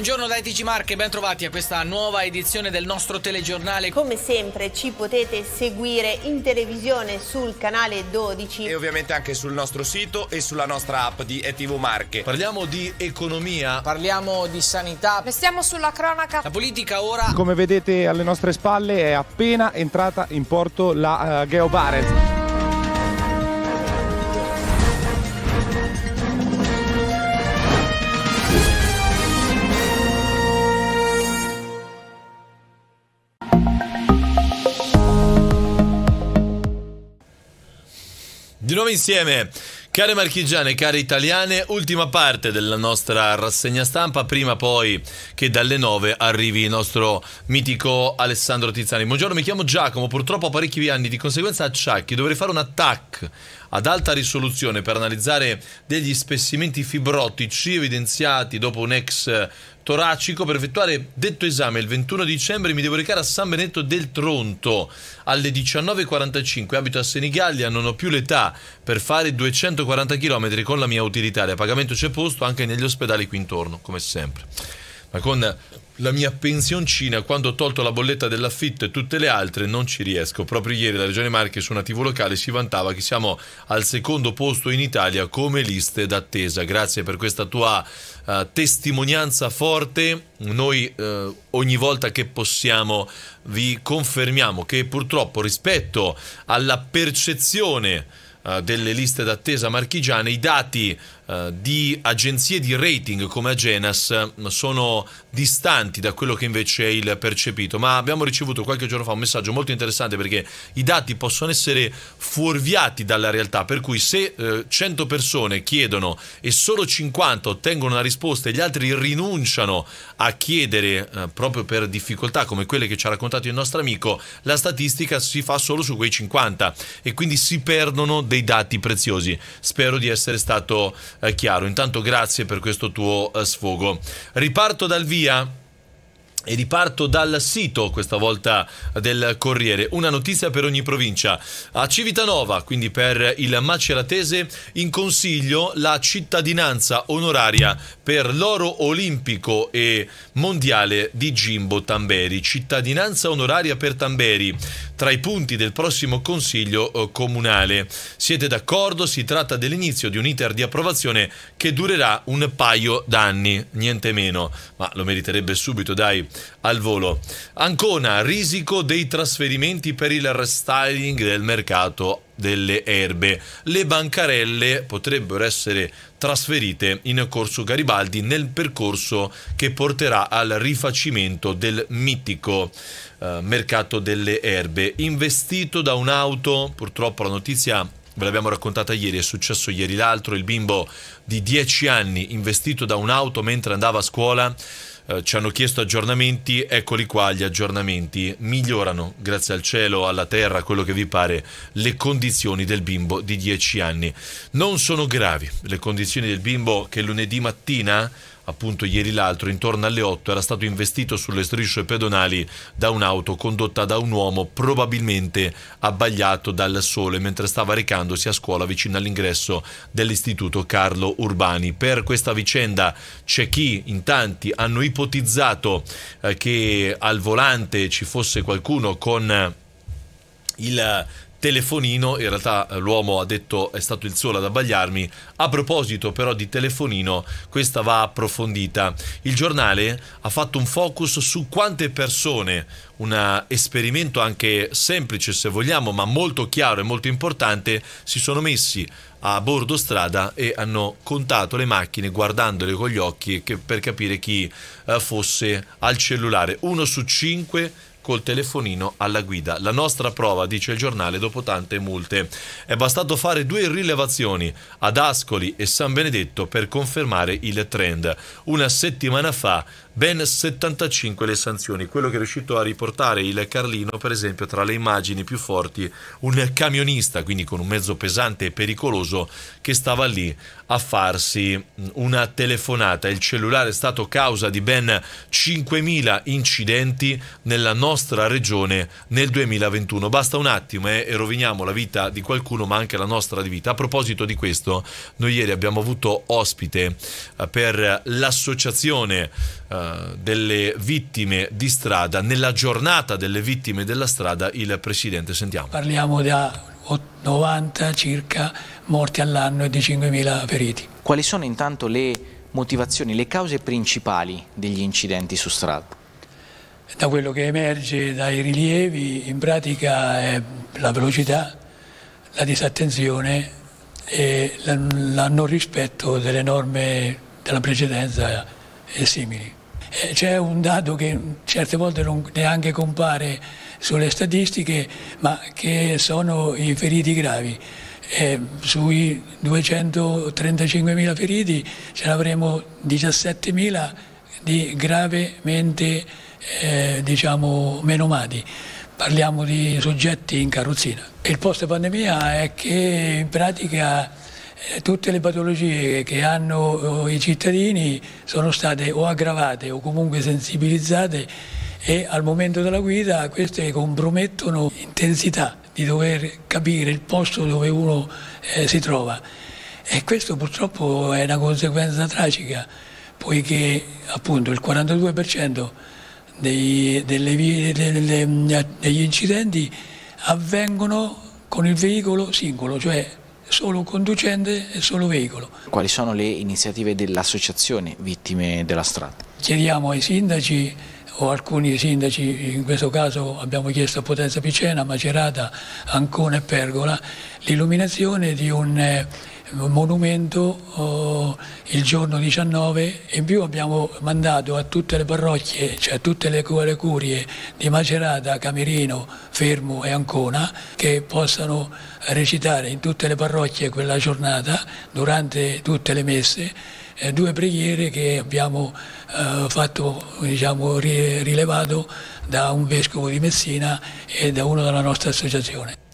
Buongiorno da ETG Marche, ben trovati a questa nuova edizione del nostro telegiornale. Come sempre ci potete seguire in televisione sul canale 12 e ovviamente anche sul nostro sito e sulla nostra app di ETV Marche. Parliamo di economia, parliamo di sanità, restiamo sulla cronaca. La politica ora, come vedete alle nostre spalle, è appena entrata in porto la uh, Geo Barents. nuovo insieme, care marchigiane, care italiane, ultima parte della nostra rassegna stampa, prima poi che dalle 9 arrivi il nostro mitico Alessandro Tizzani. Buongiorno, mi chiamo Giacomo, purtroppo ho parecchi anni di conseguenza a Ciacchi, dovrei fare un attacco ad alta risoluzione per analizzare degli spessimenti fibrotici evidenziati dopo un ex toracico per effettuare detto esame. Il 21 dicembre mi devo recare a San Benedetto del Tronto alle 19.45. Abito a Senigallia, non ho più l'età per fare 240 km con la mia utilitaria. A pagamento c'è posto anche negli ospedali qui intorno, come sempre. Ma con la mia pensioncina, quando ho tolto la bolletta dell'affitto e tutte le altre, non ci riesco. Proprio ieri la Regione Marche su una TV locale si vantava che siamo al secondo posto in Italia come liste d'attesa. Grazie per questa tua eh, testimonianza forte, noi uh, ogni volta che possiamo vi confermiamo che purtroppo rispetto alla percezione eh, delle liste d'attesa marchigiane, i dati eh, di agenzie di rating come Agenas mm, sono distanti da quello che invece è il percepito, ma abbiamo ricevuto qualche giorno fa un messaggio molto interessante perché i dati possono essere fuorviati dalla realtà, per cui se 100 eh, persone chiedono e solo 50 ottengono una risposta e gli altri rinunciano a chiedere eh, proprio per difficoltà come quelle che ci ha raccontato il nostro amico, la statistica si fa solo su quei 50 e quindi si perdono dei dati preziosi. Spero di essere stato eh, chiaro. Intanto grazie per questo tuo eh, sfogo. Riparto dal via. E riparto dal sito, questa volta del Corriere, una notizia per ogni provincia. A Civitanova, quindi per il Maceratese, in consiglio la cittadinanza onoraria per l'oro olimpico e mondiale di Gimbo Tamberi. Cittadinanza onoraria per Tamberi tra i punti del prossimo Consiglio eh, Comunale. Siete d'accordo? Si tratta dell'inizio di un iter di approvazione che durerà un paio d'anni, niente meno, ma lo meriterebbe subito, dai, al volo. Ancona, risico dei trasferimenti per il restyling del mercato delle erbe. Le bancarelle potrebbero essere trasferite in Corso Garibaldi nel percorso che porterà al rifacimento del mitico eh, mercato delle erbe, investito da un'auto, purtroppo la notizia ve l'abbiamo raccontata ieri, è successo ieri l'altro, il bimbo di 10 anni investito da un'auto mentre andava a scuola, eh, ci hanno chiesto aggiornamenti, eccoli qua gli aggiornamenti, migliorano grazie al cielo, alla terra, quello che vi pare, le condizioni del bimbo di 10 anni. Non sono gravi le condizioni del bimbo che lunedì mattina appunto ieri l'altro, intorno alle 8, era stato investito sulle strisce pedonali da un'auto condotta da un uomo probabilmente abbagliato dal sole mentre stava recandosi a scuola vicino all'ingresso dell'istituto Carlo Urbani. Per questa vicenda c'è chi in tanti hanno ipotizzato eh, che al volante ci fosse qualcuno con il telefonino, in realtà eh, l'uomo ha detto è stato il solo ad abbagliarmi, a proposito però di telefonino questa va approfondita, il giornale ha fatto un focus su quante persone, un eh, esperimento anche semplice se vogliamo ma molto chiaro e molto importante, si sono messi a bordo strada e hanno contato le macchine guardandole con gli occhi per capire chi eh, fosse al cellulare, uno su cinque col telefonino alla guida. La nostra prova, dice il giornale, dopo tante multe. È bastato fare due rilevazioni ad Ascoli e San Benedetto per confermare il trend. Una settimana fa ben 75 le sanzioni. Quello che è riuscito a riportare il Carlino, per esempio, tra le immagini più forti, un camionista, quindi con un mezzo pesante e pericoloso, che stava lì a farsi una telefonata. Il cellulare è stato causa di ben 5.000 incidenti nella nostra regione nel 2021. Basta un attimo eh, e roviniamo la vita di qualcuno, ma anche la nostra di vita. A proposito di questo, noi ieri abbiamo avuto ospite eh, per l'associazione eh, eh, delle vittime di strada, nella giornata delle vittime della strada, il Presidente. Sentiamo. Parliamo da 90 circa morti all'anno e di 5.000 feriti. Quali sono intanto le motivazioni, le cause principali degli incidenti su strada? Da quello che emerge dai rilievi, in pratica è la velocità, la disattenzione e il non rispetto delle norme della precedenza e simili. C'è un dato che certe volte non neanche compare sulle statistiche, ma che sono i feriti gravi. Eh, sui 235.000 feriti ce ne avremo 17.000 di gravemente eh, diciamo, menomati. Parliamo di soggetti in carrozzina. Il post pandemia è che in pratica tutte le patologie che hanno eh, i cittadini sono state o aggravate o comunque sensibilizzate e al momento della guida queste compromettono l'intensità di dover capire il posto dove uno eh, si trova e questo purtroppo è una conseguenza tragica poiché appunto il 42% dei, delle, delle, degli incidenti avvengono con il veicolo singolo, cioè solo conducente e solo veicolo. Quali sono le iniziative dell'associazione Vittime della Strada? Chiediamo ai sindaci o alcuni sindaci, in questo caso abbiamo chiesto a Potenza Picena, Macerata, Ancona e Pergola, l'illuminazione di un eh, monumento oh, il giorno 19 in più abbiamo mandato a tutte le parrocchie, cioè a tutte le, le curie di Macerata, Camerino, Fermo e Ancona che possano recitare in tutte le parrocchie quella giornata durante tutte le messe eh, due preghiere che abbiamo eh, fatto, diciamo, rilevato da un vescovo di Messina e da uno della nostra associazione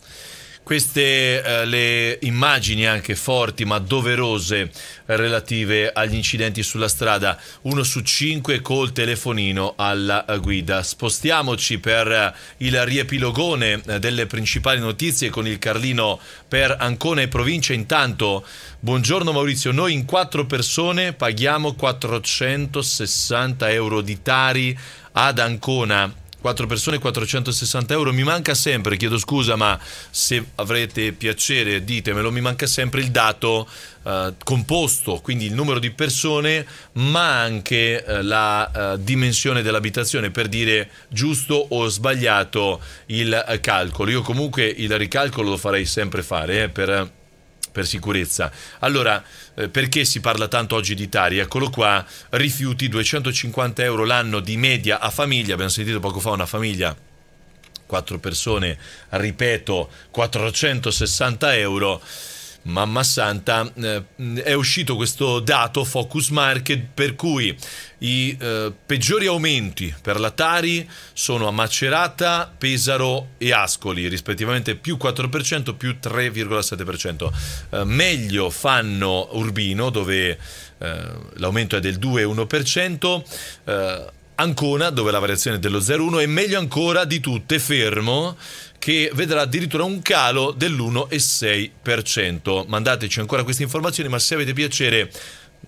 queste eh, le immagini anche forti ma doverose relative agli incidenti sulla strada, uno su cinque col telefonino alla eh, guida. Spostiamoci per eh, il riepilogone eh, delle principali notizie con il Carlino per Ancona e provincia. Intanto, buongiorno Maurizio, noi in quattro persone paghiamo 460 euro di tari ad Ancona 4 persone 460 euro mi manca sempre chiedo scusa ma se avrete piacere ditemelo mi manca sempre il dato eh, composto quindi il numero di persone ma anche eh, la eh, dimensione dell'abitazione per dire giusto o sbagliato il eh, calcolo io comunque il ricalcolo lo farei sempre fare eh, per per sicurezza. Allora, eh, perché si parla tanto oggi di Tari? Eccolo qua, rifiuti 250 euro l'anno di media a famiglia, abbiamo sentito poco fa una famiglia quattro persone, ripeto, 460 euro. Mamma Santa, eh, è uscito questo dato Focus Market per cui i eh, peggiori aumenti per la Tari sono a Macerata, Pesaro e Ascoli, rispettivamente più 4% più 3,7%. Eh, meglio fanno Urbino dove eh, l'aumento è del 2,1%. Eh, Ancona, dove la variazione è dello 0,1 e meglio ancora di tutte, fermo, che vedrà addirittura un calo dell'1,6%. Mandateci ancora queste informazioni, ma se avete piacere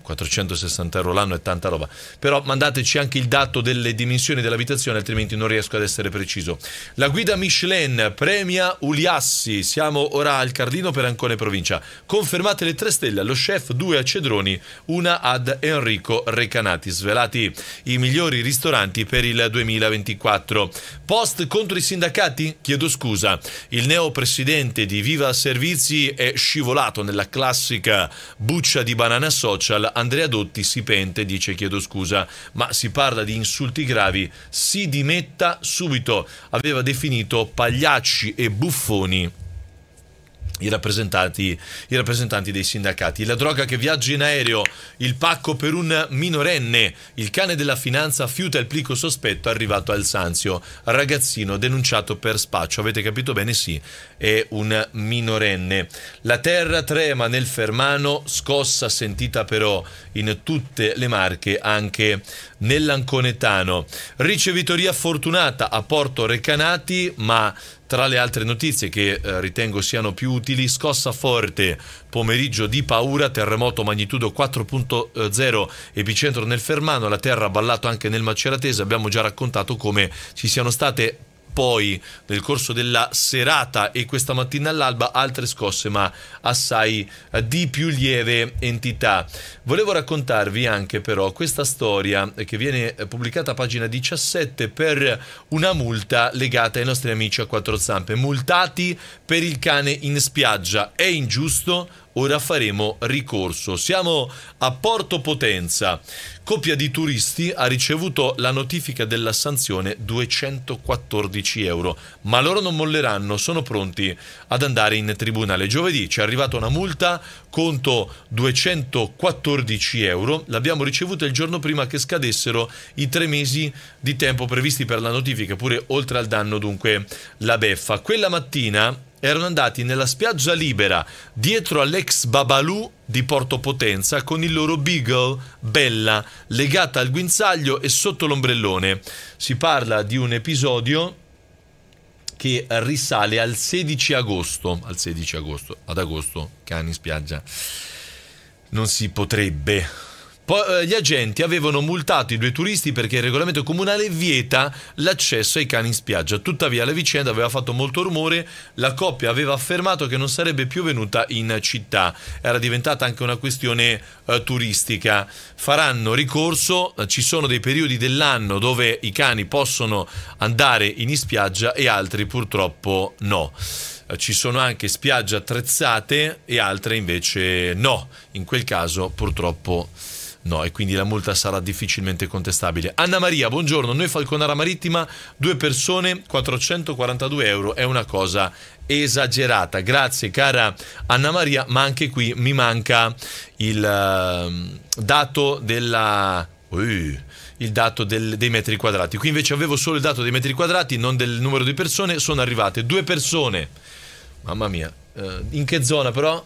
460 euro l'anno è tanta roba. Però mandateci anche il dato delle dimensioni dell'abitazione, altrimenti non riesco ad essere preciso. La guida Michelin premia Uliassi. Siamo ora al Cardino per Ancone Provincia. Confermate le tre stelle allo chef, due a Cedroni, una ad Enrico Recanati. Svelati i migliori ristoranti per il 2024. Post contro i sindacati? Chiedo scusa. Il neo presidente di Viva Servizi è scivolato nella classica buccia di banana social Gol, Andrea Dotti si pente, dice chiedo scusa, ma si parla di insulti gravi, si dimetta subito. Aveva definito pagliacci e buffoni i rappresentanti, i rappresentanti, dei sindacati. La droga che viaggia in aereo, il pacco per un minorenne, il cane della finanza fiuta il plico sospetto arrivato al Sanzio, ragazzino denunciato per spaccio, avete capito bene? Sì, è un minorenne. La terra trema nel Fermano, scossa sentita però in tutte le marche, anche nell'Anconetano. Ricevitoria fortunata a Porto Recanati, ma tra le altre notizie che eh, ritengo siano più utili, scossa forte, pomeriggio di paura, terremoto magnitudo 4.0, epicentro nel Fermano, la terra ha ballato anche nel Maceratese, abbiamo già raccontato come ci siano state poi nel corso della serata e questa mattina all'alba altre scosse ma assai eh, di più lieve entità. Volevo raccontarvi anche però questa storia che viene eh, pubblicata a pagina 17 per una multa legata ai nostri amici a quattro zampe. Multati per il cane in spiaggia. È ingiusto? ora faremo ricorso. Siamo a Porto Potenza. Coppia di turisti ha ricevuto la notifica della sanzione 214 euro, ma loro non molleranno, sono pronti ad andare in tribunale. Giovedì ci è arrivata una multa, conto 214 euro, l'abbiamo ricevuta il giorno prima che scadessero i tre mesi di tempo previsti per la notifica, pure oltre al danno dunque la beffa. Quella mattina erano andati nella spiaggia libera dietro all'ex Babalù di Porto Potenza con il loro beagle Bella legata al guinzaglio e sotto l'ombrellone. Si parla di un episodio che risale al 16 agosto, al 16 agosto, ad agosto, cani in spiaggia. Non si potrebbe poi, eh, gli agenti avevano multato i due turisti perché il regolamento comunale vieta l'accesso ai cani in spiaggia. Tuttavia la vicenda aveva fatto molto rumore, la coppia aveva affermato che non sarebbe più venuta in città, era diventata anche una questione eh, turistica. Faranno ricorso, eh, ci sono dei periodi dell'anno dove i cani possono andare in spiaggia e altri purtroppo no eh, ci sono anche spiagge attrezzate e altre invece no. In quel caso purtroppo no. No, e quindi la multa sarà difficilmente contestabile. Anna Maria, buongiorno. Noi Falconara Marittima, due persone, 442 euro. È una cosa esagerata. Grazie cara Anna Maria, ma anche qui mi manca il uh, dato della... Uh, il dato del, dei metri quadrati. Qui invece avevo solo il dato dei metri quadrati, non del numero di persone. Sono arrivate due persone. Mamma mia. Uh, in che zona però?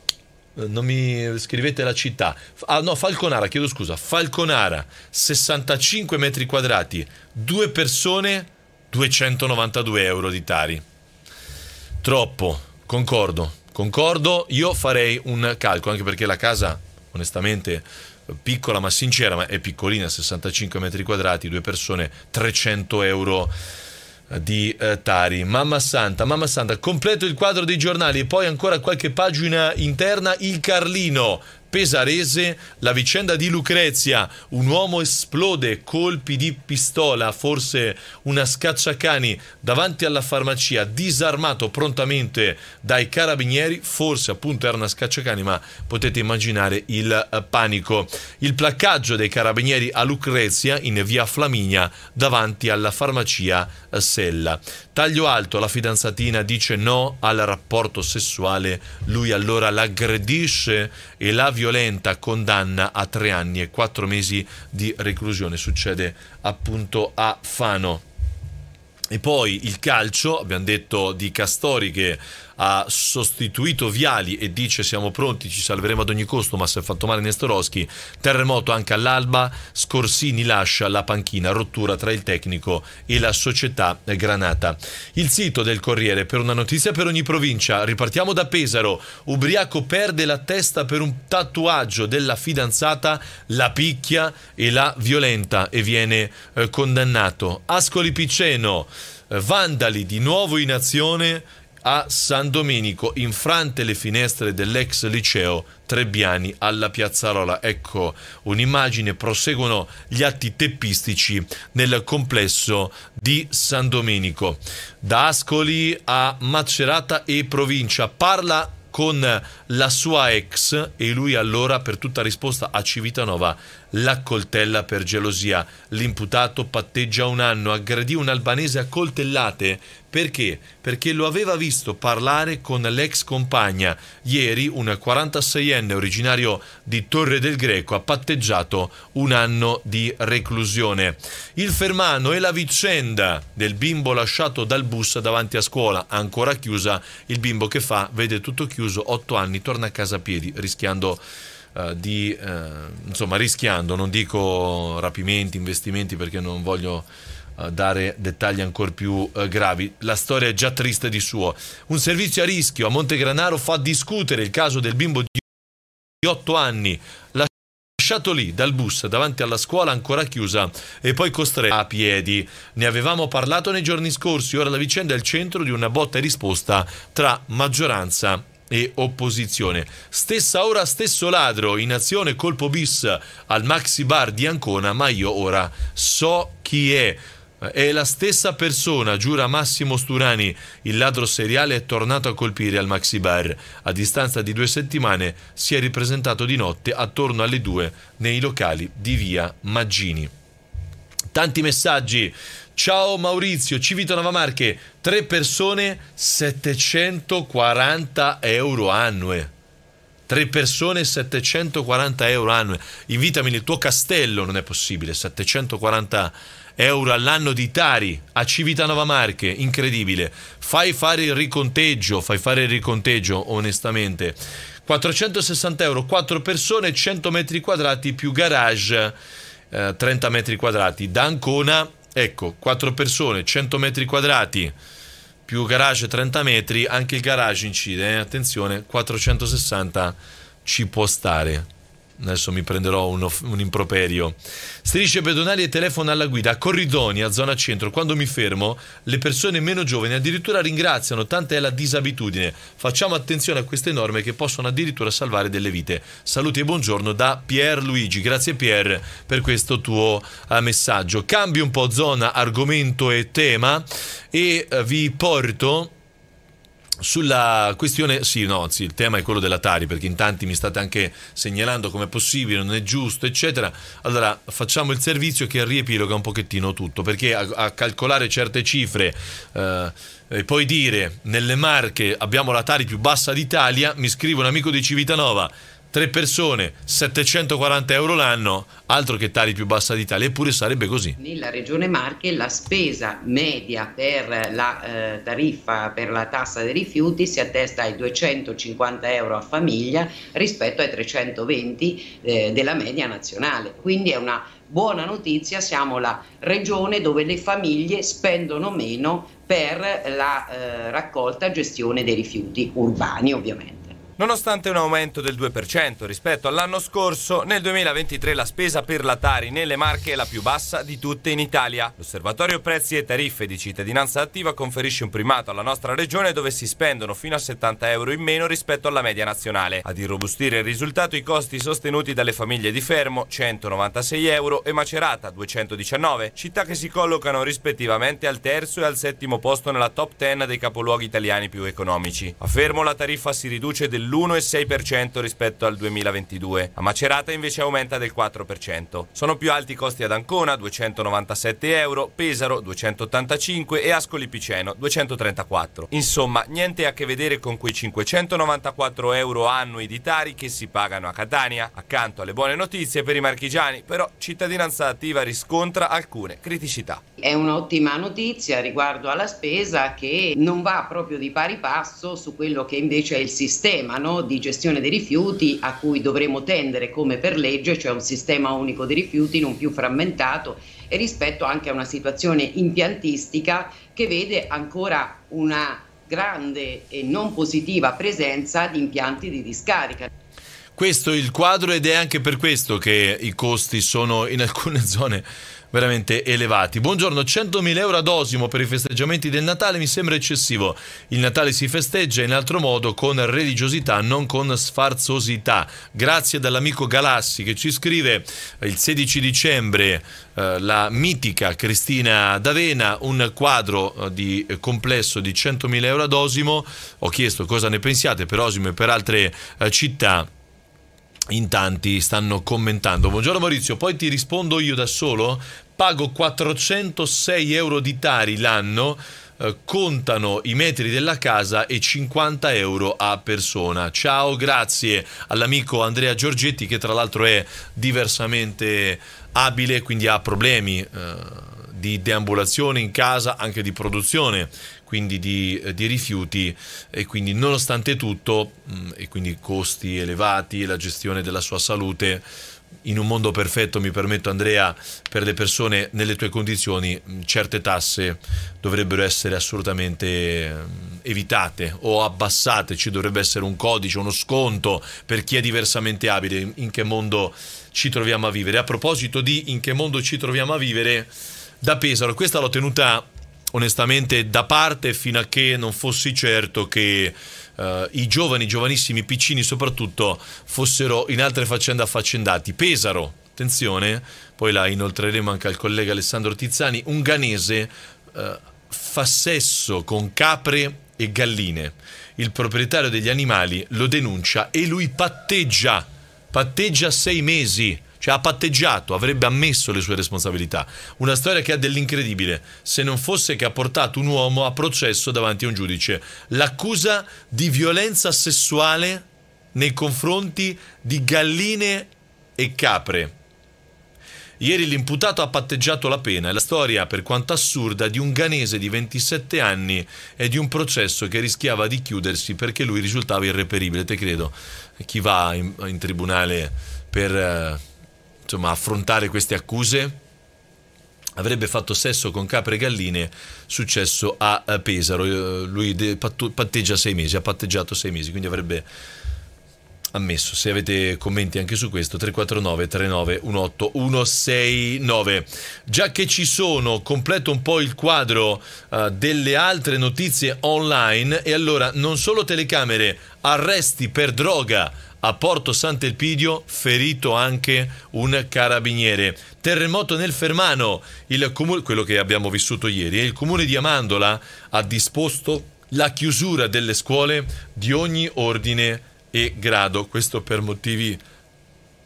Eh, non mi scrivete la città. Ah no, Falconara, chiedo scusa. Falconara, 65 metri quadrati, due persone, 292 euro di tari. Troppo, concordo, concordo. Io farei un calcolo, anche perché la casa, onestamente, piccola ma sincera, ma è piccolina, 65 metri quadrati, due persone, 300 euro di eh, Tari. Mamma Santa, Mamma Santa, completo il quadro dei giornali e poi ancora qualche pagina interna, il Carlino. Pesarese, la vicenda di Lucrezia, un uomo esplode, colpi di pistola, forse una scacciacani, davanti alla farmacia, disarmato prontamente dai carabinieri, forse appunto era una scacciacani, ma potete immaginare il eh, panico. Il placcaggio dei carabinieri a Lucrezia in via Flaminia, davanti alla farmacia Sella. Taglio alto, la fidanzatina dice no al rapporto sessuale, lui allora l'aggredisce e la violenta condanna a tre anni e quattro mesi di reclusione. Succede appunto a Fano. E poi il calcio, abbiamo detto di Castori che ha sostituito Viali e dice siamo pronti, ci salveremo ad ogni costo, ma si è fatto male Nestorowski, terremoto anche all'alba, Scorsini lascia la panchina, rottura tra il tecnico e la società Granata. Il sito del Corriere per una notizia per ogni provincia, ripartiamo da Pesaro, ubriaco perde la testa per un tatuaggio della fidanzata, la picchia e la violenta e viene eh, condannato. Ascoli Piceno, eh, vandali di nuovo in azione a San Domenico, infrante le finestre dell'ex liceo Trebbiani alla Piazzarola. Ecco un'immagine, proseguono gli atti teppistici nel complesso di San Domenico. Da Ascoli a Macerata e provincia parla con la sua ex e lui allora per tutta risposta a Civitanova la coltella per gelosia. L'imputato patteggia un anno, aggredì un albanese a coltellate. Perché? Perché lo aveva visto parlare con l'ex compagna. Ieri un 46enne originario di Torre del Greco ha patteggiato un anno di reclusione. Il Fermano e la vicenda del bimbo lasciato dal bus davanti a scuola, ancora chiusa. Il bimbo che fa, vede tutto chiuso, 8 anni, torna a casa a piedi, rischiando eh, di, eh, insomma, rischiando, non dico rapimenti, investimenti perché non voglio eh, dare dettagli ancora più eh, gravi. La storia è già triste di suo. Un servizio a rischio a Montegranaro fa discutere il caso del bimbo di 8 anni lasciato lì dal bus davanti alla scuola ancora chiusa e poi costretto a piedi. Ne avevamo parlato nei giorni scorsi, ora la vicenda è al centro di una botta e risposta tra maggioranza e opposizione. Stessa ora, stesso ladro, in azione colpo bis al Maxi Bar di Ancona, ma io ora so chi è. È la stessa persona, giura Massimo Sturani. Il ladro seriale è tornato a colpire al Maxi Bar. A distanza di due settimane si è ripresentato di notte attorno alle due nei locali di via Maggini. Tanti messaggi. Ciao Maurizio, Civitanova Marche, tre persone, 740 euro annue. Tre persone, 740 euro annue. Invitami nel tuo castello, non è possibile, 740 euro all'anno di Tari a Civitanova Marche, incredibile. Fai fare il riconteggio, fai fare il riconteggio, onestamente. 460 euro, 4 persone, 100 metri quadrati più garage 30 eh, metri quadrati. Da Ancona, ecco, 4 persone, 100 metri quadrati più garage 30 metri, anche il garage incide, eh? attenzione, 460 ci può stare adesso mi prenderò uno, un improperio. Strisce pedonali e telefono alla guida, a corridoni, a zona centro. Quando mi fermo, le persone meno giovani addirittura ringraziano, tanta è la disabitudine. Facciamo attenzione a queste norme che possono addirittura salvare delle vite. Saluti e buongiorno da Pier Luigi. Grazie Pier per questo tuo eh, messaggio. Cambi un po' zona, argomento e tema e eh, vi porto sulla questione, sì, no, sì, il tema è quello dell'Atari, perché in tanti mi state anche segnalando come è possibile, non è giusto, eccetera. Allora, facciamo il servizio che riepiloga un pochettino tutto, perché a, a calcolare certe cifre eh, e poi dire nelle Marche abbiamo l'Atari più bassa d'Italia, mi scrive un amico di Civitanova, tre persone, 740 euro l'anno, altro che tali più bassa d'Italia, eppure sarebbe così. Nella regione Marche la spesa media per la eh, tariffa, per la tassa dei rifiuti si attesta ai 250 euro a famiglia rispetto ai 320 eh, della media nazionale, quindi è una buona notizia, siamo la regione dove le famiglie spendono meno per la eh, raccolta e gestione dei rifiuti urbani ovviamente. Nonostante un aumento del 2% rispetto all'anno scorso, nel 2023 la spesa per la Tari nelle Marche è la più bassa di tutte in Italia. L'Osservatorio Prezzi e Tariffe di Cittadinanza Attiva conferisce un primato alla nostra regione dove si spendono fino a 70 euro in meno rispetto alla media nazionale. Ad irrobustire il risultato i costi sostenuti dalle famiglie di Fermo, 196 euro, e Macerata, 219, città che si collocano rispettivamente al terzo e al settimo posto nella top 10 dei capoluoghi italiani più economici. A Fermo la tariffa si riduce del dell'1,6% rispetto al 2022. A Macerata invece aumenta del 4%. Sono più alti i costi ad Ancona, 297 euro, Pesaro, 285 e Ascoli Piceno, 234. Insomma, niente a che vedere con quei 594 euro annui di Tari che si pagano a Catania. Accanto alle buone notizie per i marchigiani, però cittadinanza attiva riscontra alcune criticità. È un'ottima notizia riguardo alla spesa che non va proprio di pari passo su quello che invece è il sistema piano di gestione dei rifiuti a cui dovremo tendere come per legge, cioè un sistema unico dei rifiuti non più frammentato e rispetto anche a una situazione impiantistica che vede ancora una grande e non positiva presenza di impianti di discarica. Questo è il quadro ed è anche per questo che i costi sono in alcune zone veramente elevati. Buongiorno, 100.000 euro ad Osimo per i festeggiamenti del Natale mi sembra eccessivo. Il Natale si festeggia in altro modo con religiosità, non con sfarzosità. Grazie dall'amico Galassi che ci scrive il 16 dicembre eh, la mitica Cristina D'Avena, un quadro eh, di eh, complesso di 100.000 euro ad Osimo. Ho chiesto cosa ne pensiate per Osimo e per altre eh, città in tanti stanno commentando. Buongiorno Maurizio, poi ti rispondo io da solo. Pago 406 euro di tari l'anno, eh, contano i metri della casa e 50 euro a persona. Ciao, grazie all'amico Andrea Giorgetti che tra l'altro è diversamente abile, quindi ha problemi eh, di deambulazione in casa, anche di produzione quindi di, eh, di rifiuti e quindi nonostante tutto mh, mm, e quindi costi elevati e la gestione della sua salute in un mondo perfetto, mi permetto Andrea, per le persone nelle tue condizioni mm, certe tasse dovrebbero essere assolutamente mm, evitate o abbassate, ci dovrebbe essere un codice, uno sconto per chi è diversamente abile, in che mondo ci troviamo a vivere. A proposito di in che mondo ci troviamo a vivere, da Pesaro, questa l'ho tenuta onestamente da parte fino a che non fossi certo che Uh, i giovani, giovanissimi, piccini soprattutto, fossero in altre faccende affaccendati. Pesaro, attenzione, poi la inoltreremo anche al collega Alessandro Tizzani, un ganese uh, eh, fa sesso con capre e galline. Il proprietario degli animali lo denuncia e lui patteggia, patteggia sei mesi cioè ha patteggiato, avrebbe ammesso le sue responsabilità. Una storia che ha dell'incredibile, se non fosse che ha portato un uomo a processo davanti a un giudice. L'accusa di violenza sessuale nei confronti di galline e capre. Ieri l'imputato ha patteggiato la pena e la storia, per quanto assurda, di un ganese di 27 anni e di un processo che rischiava di chiudersi perché lui risultava irreperibile. Te credo, chi va in, in tribunale per... Uh insomma, affrontare queste accuse? Avrebbe fatto sesso con capre e galline, successo a eh, Pesaro. Eh, lui patteggia sei mesi, ha patteggiato sei mesi, quindi avrebbe ammesso. Se avete commenti anche su questo, 349 39 169. Già che ci sono, completo un po' il quadro uh, delle altre notizie online. E allora, non solo telecamere, arresti per droga a Porto Sant'Elpidio ferito anche un carabiniere. Terremoto nel Fermano, comune, quello che abbiamo vissuto ieri, il comune di Amandola ha disposto la chiusura delle scuole di ogni ordine e grado, questo per motivi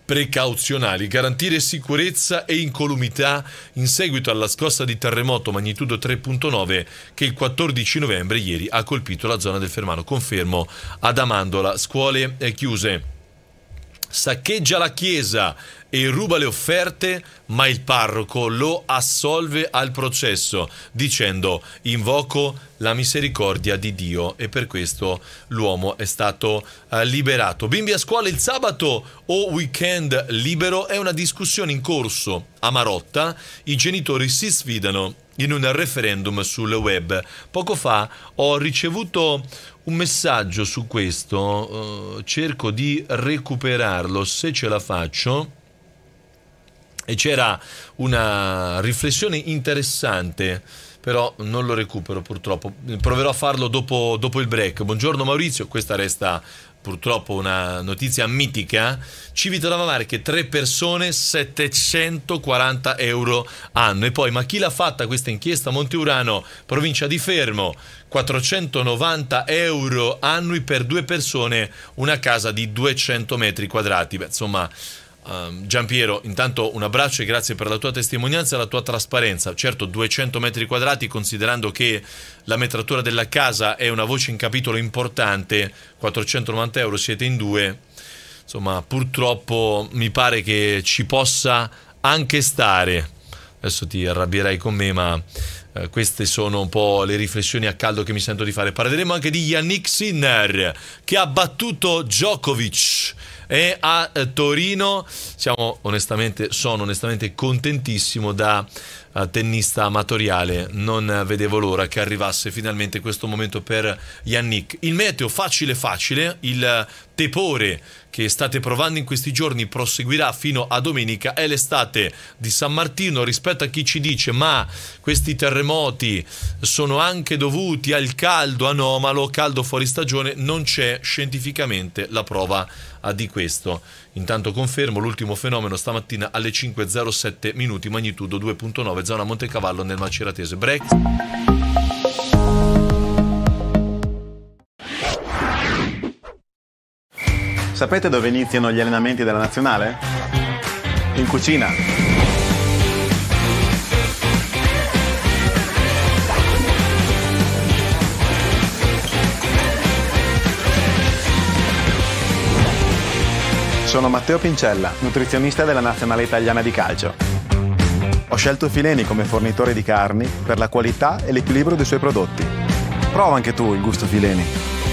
precauzionali, garantire sicurezza e incolumità in seguito alla scossa di terremoto magnitudo 3.9 che il 14 novembre ieri ha colpito la zona del Fermano. Confermo ad Amandola, scuole eh, chiuse. Saccheggia la chiesa e ruba le offerte, ma il parroco lo assolve al processo, dicendo invoco la misericordia di Dio e per questo l'uomo è stato eh, liberato. Bimbi a scuola il sabato o weekend libero è una discussione in corso. A Marotta i genitori si sfidano in un referendum sul web. Poco fa ho ricevuto un messaggio su questo, eh, cerco di recuperarlo se ce la faccio e c'era una riflessione interessante però non lo recupero purtroppo. Proverò a farlo dopo, dopo, il break. Buongiorno Maurizio, questa resta purtroppo una notizia mitica. Civitavecchia Marche, tre persone, 740 euro anno. E poi, ma chi l'ha fatta questa inchiesta? Monte Urano provincia di Fermo, 490 euro annui per due persone, una casa di 200 metri quadrati. Beh, insomma Um, Giampiero, intanto un abbraccio e grazie per la tua testimonianza e la tua trasparenza. Certo, 200 metri quadrati, considerando che la metratura della casa è una voce in capitolo importante, 490 euro siete in due, insomma purtroppo mi pare che ci possa anche stare. Adesso ti arrabbierai con me, ma eh, queste sono un po' le riflessioni a caldo che mi sento di fare. Parleremo anche di Yannick Sinner, che ha battuto Djokovic e a eh, Torino siamo onestamente, sono onestamente contentissimo da eh, tennista amatoriale. Non vedevo l'ora che arrivasse finalmente questo momento per Yannick. Il meteo facile facile, il eh, tepore che state provando in questi giorni proseguirà fino a domenica è l'estate di San Martino rispetto a chi ci dice ma questi terremoti sono anche dovuti al caldo anomalo, caldo fuori stagione, non c'è scientificamente la prova di questo. Intanto confermo l'ultimo fenomeno stamattina alle 5.07 minuti, magnitudo 2.9, zona Montecavallo nel Maceratese. Break. Sapete dove iniziano gli allenamenti della nazionale? In cucina. Sono Matteo Pincella, nutrizionista della nazionale italiana di calcio. Ho scelto Fileni come fornitore di carni per la qualità e l'equilibrio dei suoi prodotti. Prova anche tu il gusto Fileni.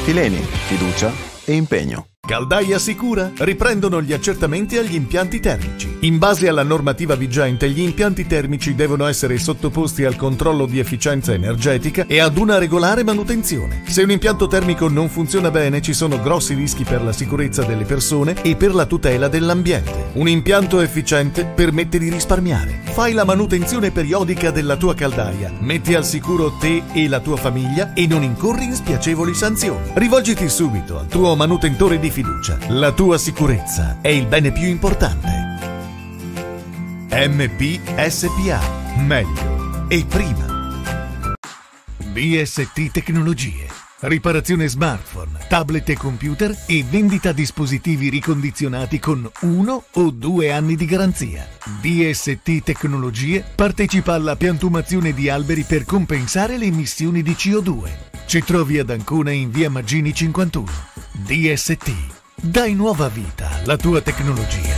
Fileni, fiducia e impegno. Caldaia Sicura riprendono gli accertamenti agli impianti termici. In base alla normativa vigente, gli impianti termici devono essere sottoposti al controllo di efficienza energetica e ad una regolare manutenzione. Se un impianto termico non funziona bene, ci sono grossi rischi per la sicurezza delle persone e per la tutela dell'ambiente. Un impianto efficiente permette di risparmiare. Fai la manutenzione periodica della tua caldaia, metti al sicuro te e la tua famiglia e non incorri in spiacevoli sanzioni. Rivolgiti subito al tuo manutentore di fiducia. La tua sicurezza è il bene più importante. MPSPA. Meglio e prima. BST Tecnologie. Riparazione smartphone, tablet e computer e vendita dispositivi ricondizionati con uno o due anni di garanzia. DST Tecnologie partecipa alla piantumazione di alberi per compensare le emissioni di CO2. Ci trovi ad Ancona in via Maggini 51. DST. Dai nuova vita alla tua tecnologia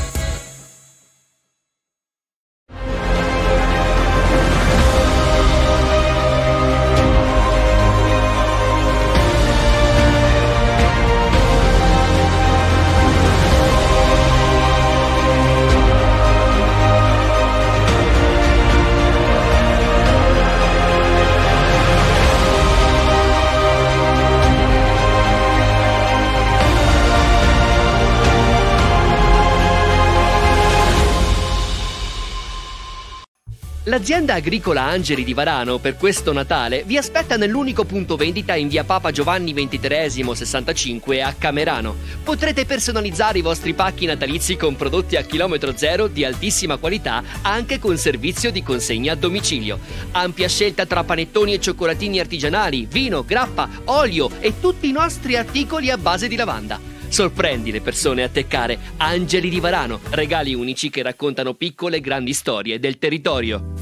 L'azienda agricola Angeli di Varano per questo Natale vi aspetta nell'unico punto vendita in via Papa Giovanni XXIII 65 a Camerano. Potrete personalizzare i vostri pacchi natalizi con prodotti a chilometro zero di altissima qualità anche con servizio di consegna a domicilio. Ampia scelta tra panettoni e cioccolatini artigianali, vino, grappa, olio e tutti i nostri articoli a base di lavanda. Sorprendi le persone a teccare Angeli di Varano, regali unici che raccontano piccole e grandi storie del territorio.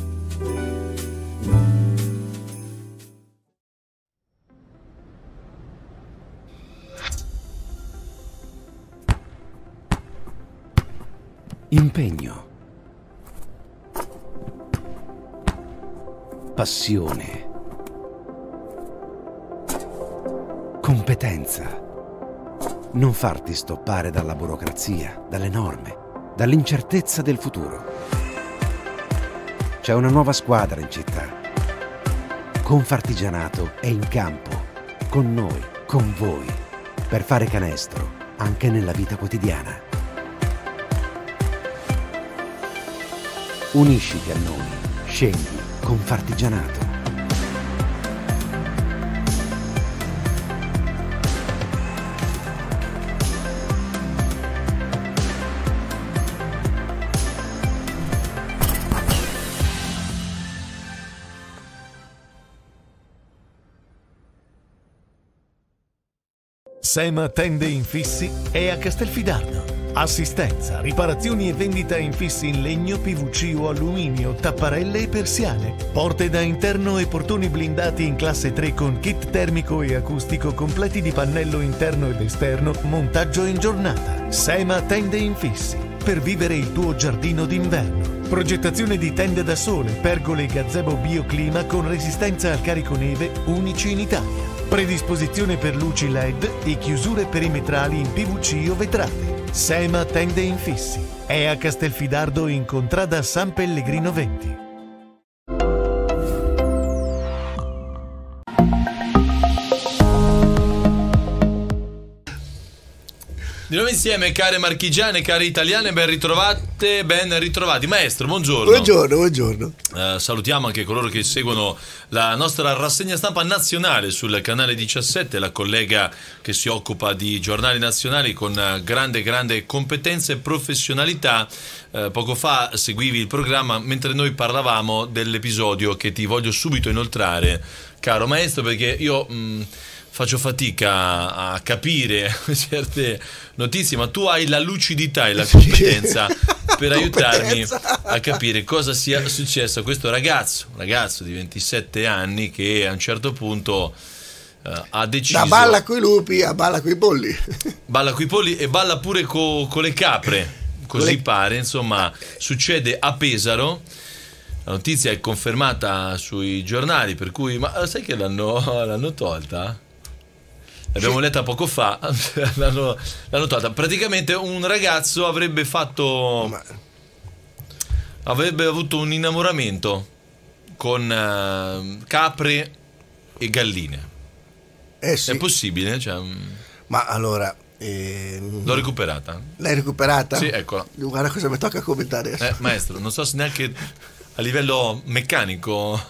Impegno. Passione. Competenza non farti stoppare dalla burocrazia, dalle norme, dall'incertezza del futuro. C'è una nuova squadra in città. Confartigianato è in campo, con noi, con voi, per fare canestro anche nella vita quotidiana. Unisciti a noi, scendi Confartigianato. Sema Tende Infissi è a Castelfidardo. Assistenza, riparazioni e vendita infissi in legno, PVC o alluminio, tapparelle e persiane, porte da interno e portoni blindati in classe 3 con kit termico e acustico completi di pannello interno ed esterno, montaggio in giornata. Sema Tende Infissi, per vivere il tuo giardino d'inverno. Progettazione di tende da sole, pergole e gazebo bioclima con resistenza al carico neve, unici in Italia. Predisposizione per luci LED e chiusure perimetrali in PVC o vetrate. SEMA tende infissi. È a Castelfidardo in contrada San Pellegrino 20. Di nuovo insieme, care marchigiane, care italiane, ben ritrovate, ben ritrovati. Maestro, buongiorno. Buongiorno, buongiorno. Eh, salutiamo anche coloro che seguono la nostra rassegna stampa nazionale sul canale 17, la collega che si occupa di giornali nazionali con eh, grande, grande competenza e professionalità. Eh, poco fa seguivi il programma mentre noi parlavamo dell'episodio che ti voglio subito inoltrare, caro maestro, perché io... Mh, mm, faccio fatica a capire certe notizie, ma tu hai la lucidità e la competenza per aiutarmi a capire cosa sia successo a questo ragazzo, un ragazzo di 27 anni che a un certo punto uh, ha deciso... Da balla coi lupi a balla coi polli. balla coi polli e balla pure co, con le capre, così le... pare, insomma, succede a Pesaro la notizia è confermata sui giornali, per cui... Ma eh, sai che l'hanno, l'hanno tolta? l'abbiamo letta poco fa, l'hanno, notata. Praticamente un ragazzo avrebbe fatto... Ma... avrebbe avuto un innamoramento con uh, capre e galline. Eh sì. È possibile? Cioè... Mm, Ma allora... Ehm... L'ho recuperata. L'hai recuperata? Sì, eccola. Guarda cosa mi tocca commentare. Eh, maestro, non so se neanche a livello meccanico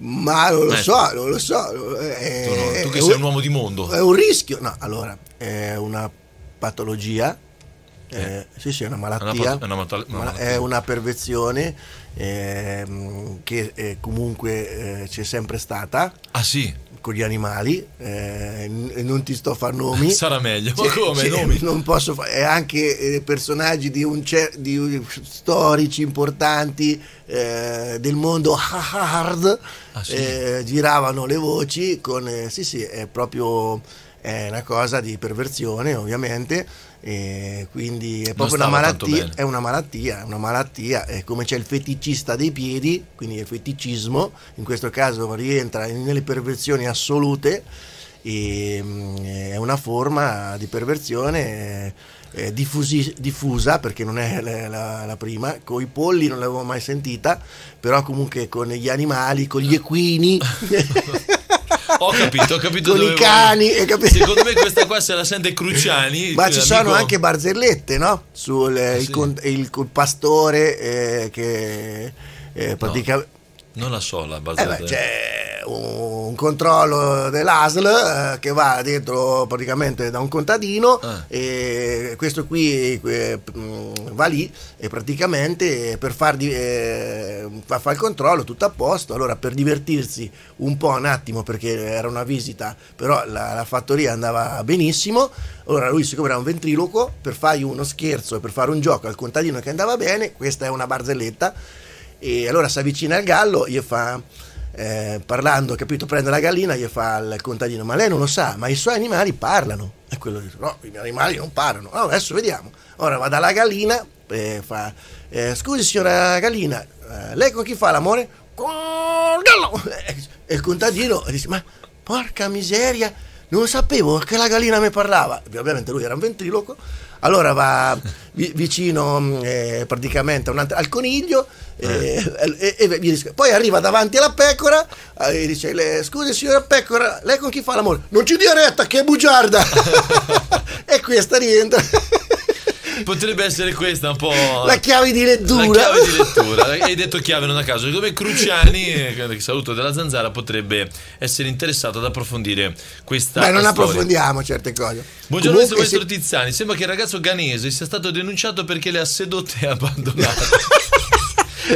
ma non lo eh. so, non lo so. Eh, eh, è, tu, tu che sei un, un uomo di mondo. È un rischio. No, allora, è una patologia. Eh. Eh, sì, sì, è una malattia, è una, una, una malattia. è una perversione ehm, che eh, comunque c'è sempre stata. Ah sì? con gli animali, eh, non ti sto a far nomi. Sarà meglio, ma cioè, come? Cioè, nomi? Non posso fare, anche eh, personaggi di un cer- di, storici importanti eh, del mondo hard ah, sì. Eh, giravano le voci con, eh, sì sì, è proprio è una cosa di perversione ovviamente e quindi è proprio una malattia, è una malattia, è una malattia, è come c'è il feticista dei piedi, quindi il feticismo, in questo caso rientra nelle perversioni assolute, mm, è una forma di perversione eh, diffusi, diffusa perché non è la, la, la prima, con i polli non l'avevo mai sentita, però comunque con gli animali, con gli equini. Ho capito, ho capito. Con i cani. Capito. Secondo me questa qua se la sente Cruciani. Ma ci sono anche barzellette, no? Sul eh, ah, sì. il, il, il, pastore eh, che eh, praticamente... No non la so la eh base eh beh, C'è un controllo dell'ASL che va dentro praticamente da un contadino ah. e questo qui mm, va lì e praticamente per far, eh, far, il controllo tutto a posto. Allora per divertirsi un po' un attimo perché era una visita, però la, la fattoria andava benissimo. Allora lui siccome era un ventriloquo per fargli uno scherzo, per fare un gioco al contadino che andava bene, questa è una barzelletta e allora si avvicina al gallo, gli fa, eh, parlando, capito, prende la gallina, gli fa al contadino, ma lei non lo sa, ma i suoi animali parlano. E quello dice, no, i miei animali non parlano. Allora, oh, adesso vediamo. Ora va dalla gallina e fa, eh, scusi signora gallina, eh, lei con chi fa l'amore? Con il gallo! E il contadino dice, ma porca miseria, non sapevo che la gallina mi parlava. ovviamente lui era un ventriloquo allora va vicino mm, eh, praticamente al coniglio eh. eh e, e, e poi arriva davanti alla pecora eh, e dice le, scusi signora pecora lei con chi fa l'amore? Non ci dia retta che è bugiarda e questa rientra Potrebbe essere questa un po'. La chiave di lettura. La chiave di lettura. Hai detto chiave non a caso. Come Cruciani, che eh, saluto della zanzara, potrebbe essere interessato ad approfondire questa. Beh, non storia. approfondiamo certe cose. Buongiorno, Comunque, maestro se... Tizzani. Sembra che il ragazzo ganese sia stato denunciato perché le ha sedotte e abbandonate.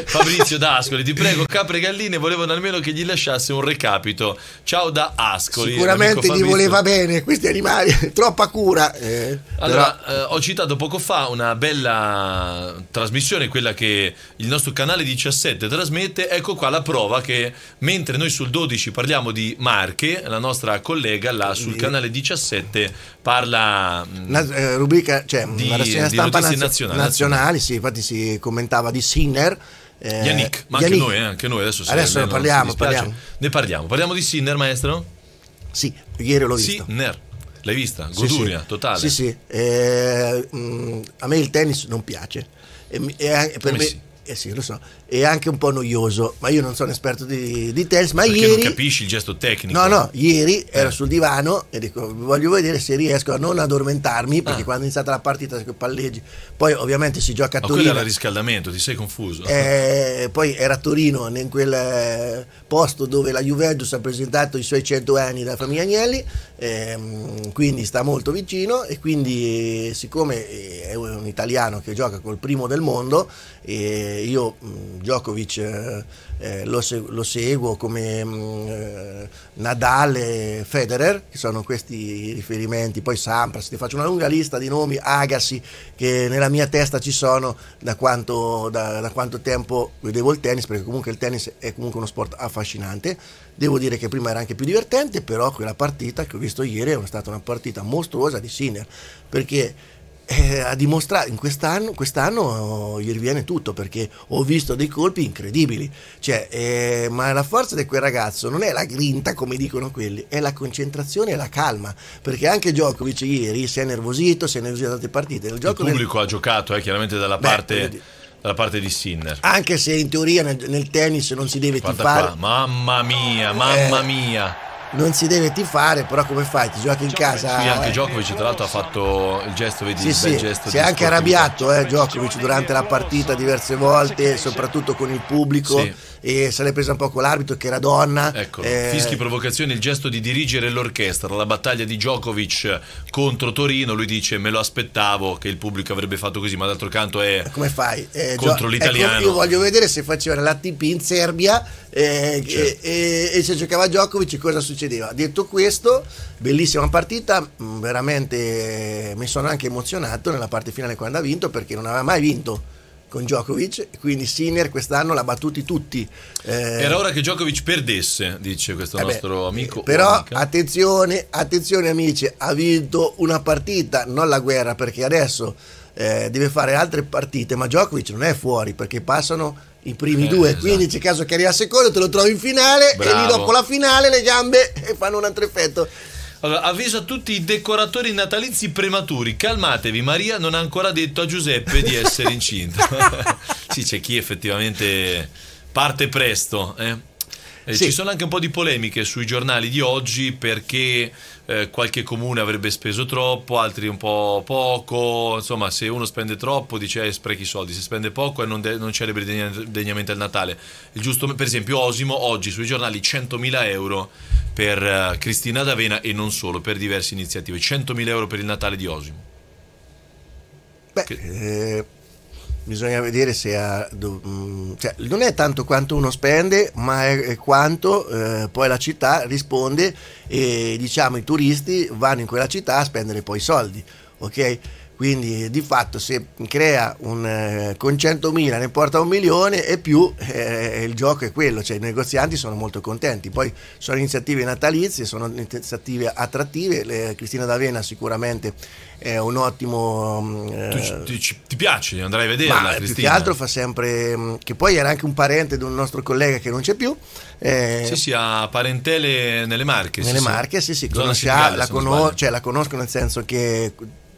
Fabrizio da Ascoli, ti prego, capre e galline volevano almeno che gli lasciasse un recapito. Ciao da Ascoli. Sicuramente gli voleva bene questi animali, troppa cura. Eh, allora, però... eh, ho citato poco fa una bella trasmissione, quella che il nostro canale 17 trasmette. Ecco qua la prova che mentre noi sul 12 parliamo di Marche, la nostra collega là sul canale 17 parla mm, la, eh, rubrica, cioè, di, una rassegna stampa nazionale, nazionali, nazionali, sì, infatti si commentava di Sinner eh, Yannick, ma Yannick. Anche, noi, eh, anche noi, adesso, adesso ne, parliamo, parliamo. Ne parliamo. Parliamo di Sinner, maestro? Sì, ieri l'ho visto. Sinner. L'hai vista? Goduria, sì, sì. totale. Sì, sì. Eh, mh, mm, a me il tennis non piace. E, e, per Come me, sì? Eh sì, lo so, è anche un po' noioso, ma io non sono esperto di, di tennis, ma Perché ieri... non capisci il gesto tecnico. No, no, ieri eh. ero sul divano e dico, voglio vedere se riesco a non addormentarmi, perché ah. quando è iniziata la partita palleggi, poi ovviamente si gioca a Torino... Ma quello era riscaldamento, ti sei confuso. Eh, poi era a Torino, in quel eh, posto dove la Juventus ha presentato i suoi 100 anni da famiglia Agnelli, ehm, quindi sta molto vicino e quindi siccome eh, è un italiano che gioca col primo del mondo... Eh, Mm, eh, io Djokovic eh, lo, se- lo, seguo come mm, eh, Nadal Nadale, Federer, che sono questi riferimenti, poi Sampras, ti faccio una lunga lista di nomi, Agassi, che nella mia testa ci sono da quanto, da, da quanto tempo vedevo il tennis, perché comunque il tennis è comunque uno sport affascinante, devo dire che prima era anche più divertente, però quella partita che ho visto ieri è stata una partita mostruosa di Sinner, perché eh, ha dimostrato in quest'anno, quest'anno oh, gli riviene tutto perché ho visto dei colpi incredibili. Cioè, eh, ma la forza di quel ragazzo non è la grinta come dicono quelli, è la concentrazione e la calma. Perché anche Djokovic ieri si è nervosito, si è nervosito da altre partite. Il, Il pubblico nel... ha giocato eh, chiaramente dalla Beh, parte. Quindi dalla parte di Sinner. Anche se in teoria nel, nel tennis non si deve Guarda tifare. Qua. Mamma mia, mamma eh, mia non si deve tifare, però come fai? Ti giochi in casa. Sì, anche eh. Djokovic tra l'altro ha fatto il gesto, vedi, sì, il sì, gesto. Si è anche arrabbiato eh, Djokovic durante la partita diverse volte, soprattutto con il pubblico sì. e se l'è presa un po' con l'arbitro che era donna. Ecco, eh... fischi provocazioni, il gesto di dirigere l'orchestra, la battaglia di Djokovic contro Torino, lui dice "Me lo aspettavo che il pubblico avrebbe fatto così", ma d'altro canto è Come fai? Eh, contro Gio... l'italiano. Ecco, io voglio vedere se faceva l'ATP in Serbia e, certo. e, e, se giocava Djokovic cosa succedeva? Detto questo, bellissima partita, mm, veramente mi sono anche emozionato nella parte finale quando ha vinto perché non aveva mai vinto con Djokovic, quindi Sinner quest'anno l'ha battuti tutti. Eh, Era ora che Djokovic perdesse, dice questo eh beh, nostro eh, amico. Però amica. attenzione, attenzione amici, ha vinto una partita, non la guerra, perché adesso eh, deve fare altre partite, ma Djokovic non è fuori perché passano i primi eh, due, esatto. quindi c'è caso che arriva secondo, te lo trovi in finale Bravo. e lì dopo la finale le gambe eh, fanno un altro effetto. Allora, avviso a tutti i decoratori natalizi prematuri, calmatevi, Maria non ha ancora detto a Giuseppe di essere incinta. sì, c'è chi effettivamente parte presto, eh. Eh, sì. Ci sono anche un po' di polemiche sui giornali di oggi perché eh, qualche comune avrebbe speso troppo, altri un po' poco. Insomma, se uno spende troppo dice eh, sprechi soldi, se spende poco e eh, non, de- non celebri degn- degnamente il Natale. Il giusto, per esempio, Osimo oggi sui giornali 100.000 euro per uh, Cristina D'Avena e non solo, per diverse iniziative. 100.000 euro per il Natale di Osimo. Beh, che... eh bisogna vedere se ha... Mm, cioè, non è tanto quanto uno spende, ma è quanto eh, poi la città risponde e diciamo i turisti vanno in quella città a spendere poi i soldi, ok? Quindi di fatto se crea un, eh, con 100.000 ne porta un milione e più eh, il gioco è quello, cioè i negozianti sono molto contenti. Poi sono iniziative natalizie, sono iniziative attrattive, Le, Cristina D'Avena sicuramente è un ottimo... Mm, eh, tu, ti, ti, piace, andrai a vederla ma, Cristina. Più che altro fa sempre... Mm, che poi era anche un parente di un nostro collega che non c'è più. Eh, sì, sì, ha parentele nelle Marche. Nelle sì, Marche, sì, sì, sì conosce, la, conos- cioè, la conosco nel senso che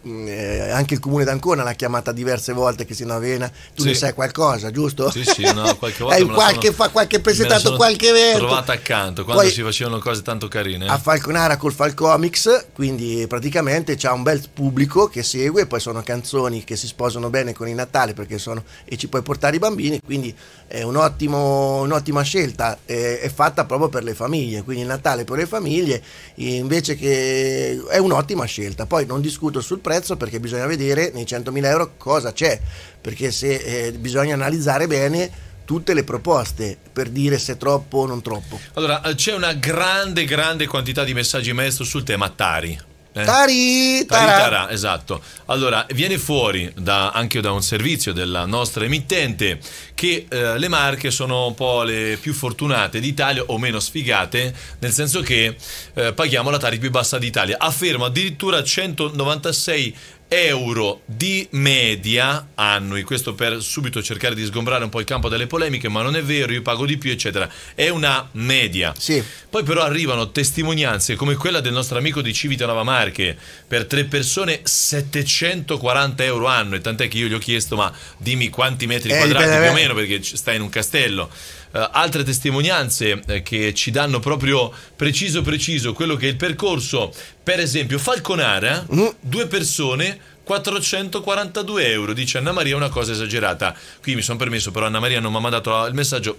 Mm, eh, anche il comune d'Ancona l'ha chiamata diverse volte che Cristina Avena, tu sì. ne sai qualcosa, giusto? Sì, sì, no, qualche volta. qualche, sono, fa, qualche presentato, qualche evento. trovata accanto quando Poi, si facevano cose tanto carine. A Falconara col Falcomics, quindi praticamente c'è un bel pubblico che segue, poi sono canzoni che si sposano bene con il Natale perché sono e ci puoi portare i bambini, quindi è un ottimo, un'ottima scelta, è, è fatta proprio per le famiglie, quindi il Natale per le famiglie invece che è un'ottima scelta. Poi non discuto sul prezzo prezzo perché bisogna vedere nei 100.000 euro cosa c'è, perché se, eh, bisogna analizzare bene tutte le proposte per dire se troppo o non troppo. Allora, eh, c'è una grande, grande quantità di messaggi maestro sul tema Tari. Eh? Tari, tara, esatto. Allora, viene fuori da, anche da un servizio della nostra emittente che eh, le Marche sono un po' le più fortunate d'Italia o meno sfigate, nel senso che eh, paghiamo la Tari più bassa d'Italia. Afferma addirittura 196 euro di media annui. Questo per subito cercare di sgombrare un po' il campo delle polemiche, ma non è vero, io pago di più, eccetera. È una media. Sì. Poi però arrivano testimonianze come quella del nostro amico di Civitanova Marche, per tre persone 740 euro annui, tant'è che io gli ho chiesto "Ma dimmi quanti metri eh, quadrati più o meno perché sta in un castello" eh, altre testimonianze eh, che ci danno proprio preciso preciso quello che è il percorso. Per esempio, Falconara, mm. due persone 442 euro. Dice Anna Maria una cosa esagerata. Qui mi sono permesso, però Anna Maria non mi ha mandato il messaggio.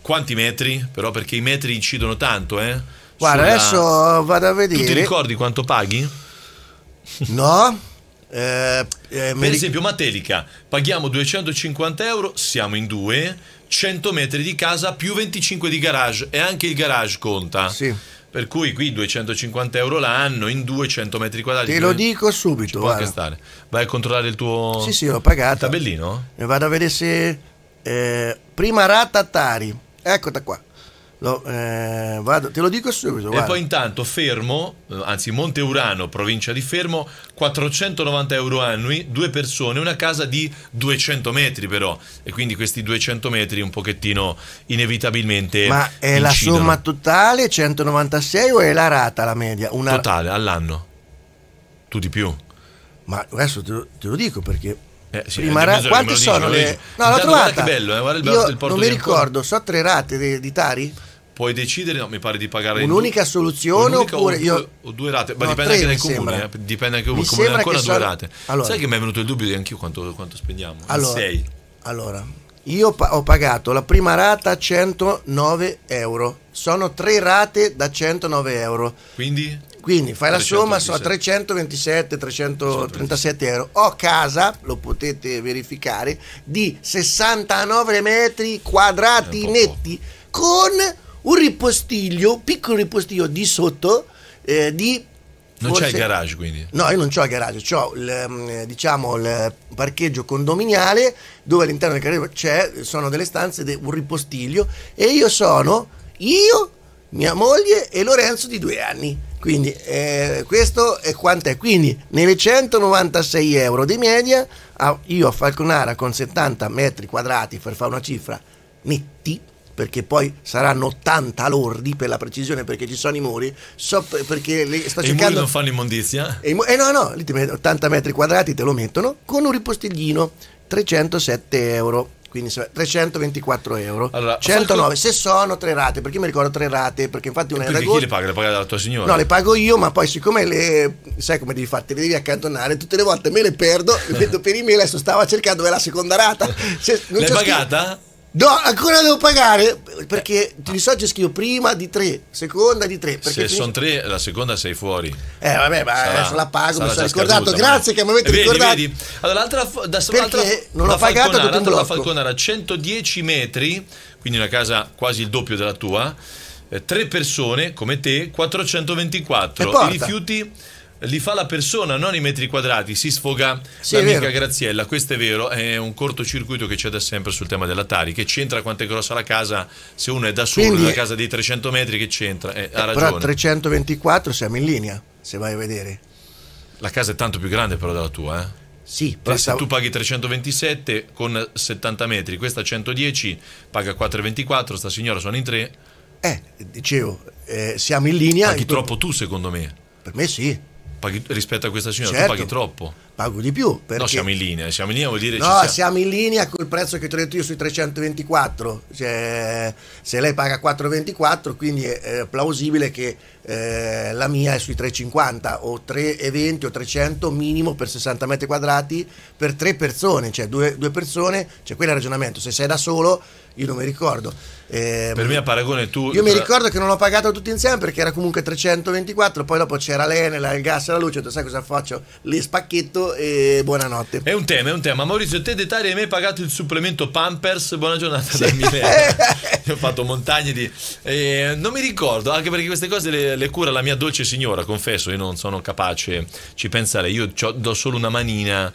Quanti metri? Però perché i metri incidono tanto, eh? Guarda, Sulla... adesso eh, vado a vedere. Tu ti ricordi quanto paghi? No. Eh, eh, per esempio, Matelica, paghiamo 250 euro, siamo in due 100 metri di casa più 25 di garage e anche il garage conta. Sì. Per cui qui 250 euro l'anno in 200 metri quadrati. Te lo dico subito. Può anche stare. Vai a controllare il tuo. Sì, sì, l'ho pagato. Tabellino? E vado a vedere se. Eh, prima rata Tari. Eccota qua. Lo, eh, vado, te lo dico subito. Guarda. E poi intanto Fermo, eh, anzi Monte Urano, provincia di Fermo, 490 euro annui, due persone, una casa di 200 metri però. E quindi questi 200 metri un pochettino inevitabilmente... Ma è incidono. la somma totale 196 o è la rata la media? Una... Totale all'anno. Tu di più. Ma adesso te lo, te lo dico perché eh, sì, prima eh, ra- quante sono le... No, l'ho trovata. Che bello, eh, guarda il bello del porto non mi ricordo, so tre rate di, di Tari? Puoi decidere, no, mi pare di pagare un'unica due, soluzione un'unica oppure o, io... o due rate, ma no, dipende anche dai comuni, eh, dipende anche dal comune, ancora due sono... rate. Allora. Sai che mi è venuto il dubbio di anch'io quanto, quanto spendiamo? Allora, Sei. allora io pa- ho pagato la prima rata 109 euro, sono tre rate da 109 euro. Quindi? Quindi fai la somma, sono 327, 337 euro. Ho casa, lo potete verificare, di 69 metri quadrati netti con un ripostiglio, piccolo ripostiglio di sotto eh, di non c'è il garage quindi? No, io non ho il garage, ho il, mm, diciamo, il parcheggio condominiale dove all'interno del garage sono delle stanze, un ripostiglio e io sono io, mia moglie e Lorenzo di due anni. Quindi eh, questo è quanto è. Quindi nelle 196 euro di media io a Falconara con 70 metri quadrati per fare una cifra netti perché poi saranno 80 lordi per la precisione perché ci sono i muri so perché le, sto e cercando i muri non fanno immondizia e, eh no no 80 metri quadrati te lo mettono con un ripostiglino 307 euro quindi 324 euro allora, 109 se sono tre rate perché mi ricordo tre rate perché infatti una era chi le paga? le paga la tua signora? no le pago io ma poi siccome le sai come devi farti le devi accantonare tutte le volte me le perdo eh. vedo per email adesso stava cercando la seconda rata se, l'hai pagata? No, ancora devo pagare perché ti dissocio scrivo prima di tre, seconda di tre. Se finisce... sono tre, la seconda sei fuori. Eh, vabbè, ma sarà, adesso la pago. Mi sono ricordato. Scaduta, Grazie ma... che mi avete eh, vedi, ricordato. Vedi. Allora, l'altra, da, perché non l'ho ho pagato tutto un blocco. La Falconara 110 metri, quindi una casa quasi il doppio della tua. Eh, tre persone come te, 424. I rifiuti li fa la persona, non i metri quadrati, si sfoga sì, l'amica Graziella, questo è vero, è un cortocircuito che c'è da sempre sul tema dell'Atari, che c'entra quanto è grossa la casa, se uno è da solo, Quindi, una casa dei 300 metri che c'entra, eh, ha eh, ragione. Però a 324 siamo in linea, se vai a vedere. La casa è tanto più grande però della tua, eh? Sì, pensavo... se tu paghi 327 con 70 metri, questa 110 paga 4,24, sta signora sono in 3. Eh, dicevo, eh, siamo in linea. Paghi troppo tu secondo me. Per me sì. Paghi, rispetto a questa signora, certo, tu paghi troppo. Pago di più. Perché... No, siamo in linea. Siamo in linea vuol dire. No, siamo. siamo in linea col prezzo che ti ho detto io sui 324. Cioè, se lei paga 424, quindi è plausibile che eh, la mia è sui 350 o 320 o 300 minimo per 60 metri quadrati per tre persone, cioè due, due persone. Cioè, quello è il ragionamento. Se sei da solo, io non mi ricordo eh, per me a paragone tu... Io mi ricordo che non ho pagato tutti insieme perché era comunque 324, poi dopo c'era l'Enel, il gas e la luce, tu sai cosa faccio? Li spacchetto e buonanotte. È un tema, è un tema. Maurizio, te dettagli hai mai pagato il supplemento Pampers? Buona giornata sì. da Milena. Io ho fatto montagne di... Eh, non mi ricordo, anche perché queste cose le, le, cura la mia dolce signora, confesso, io non sono capace, ci pensare, io do solo una manina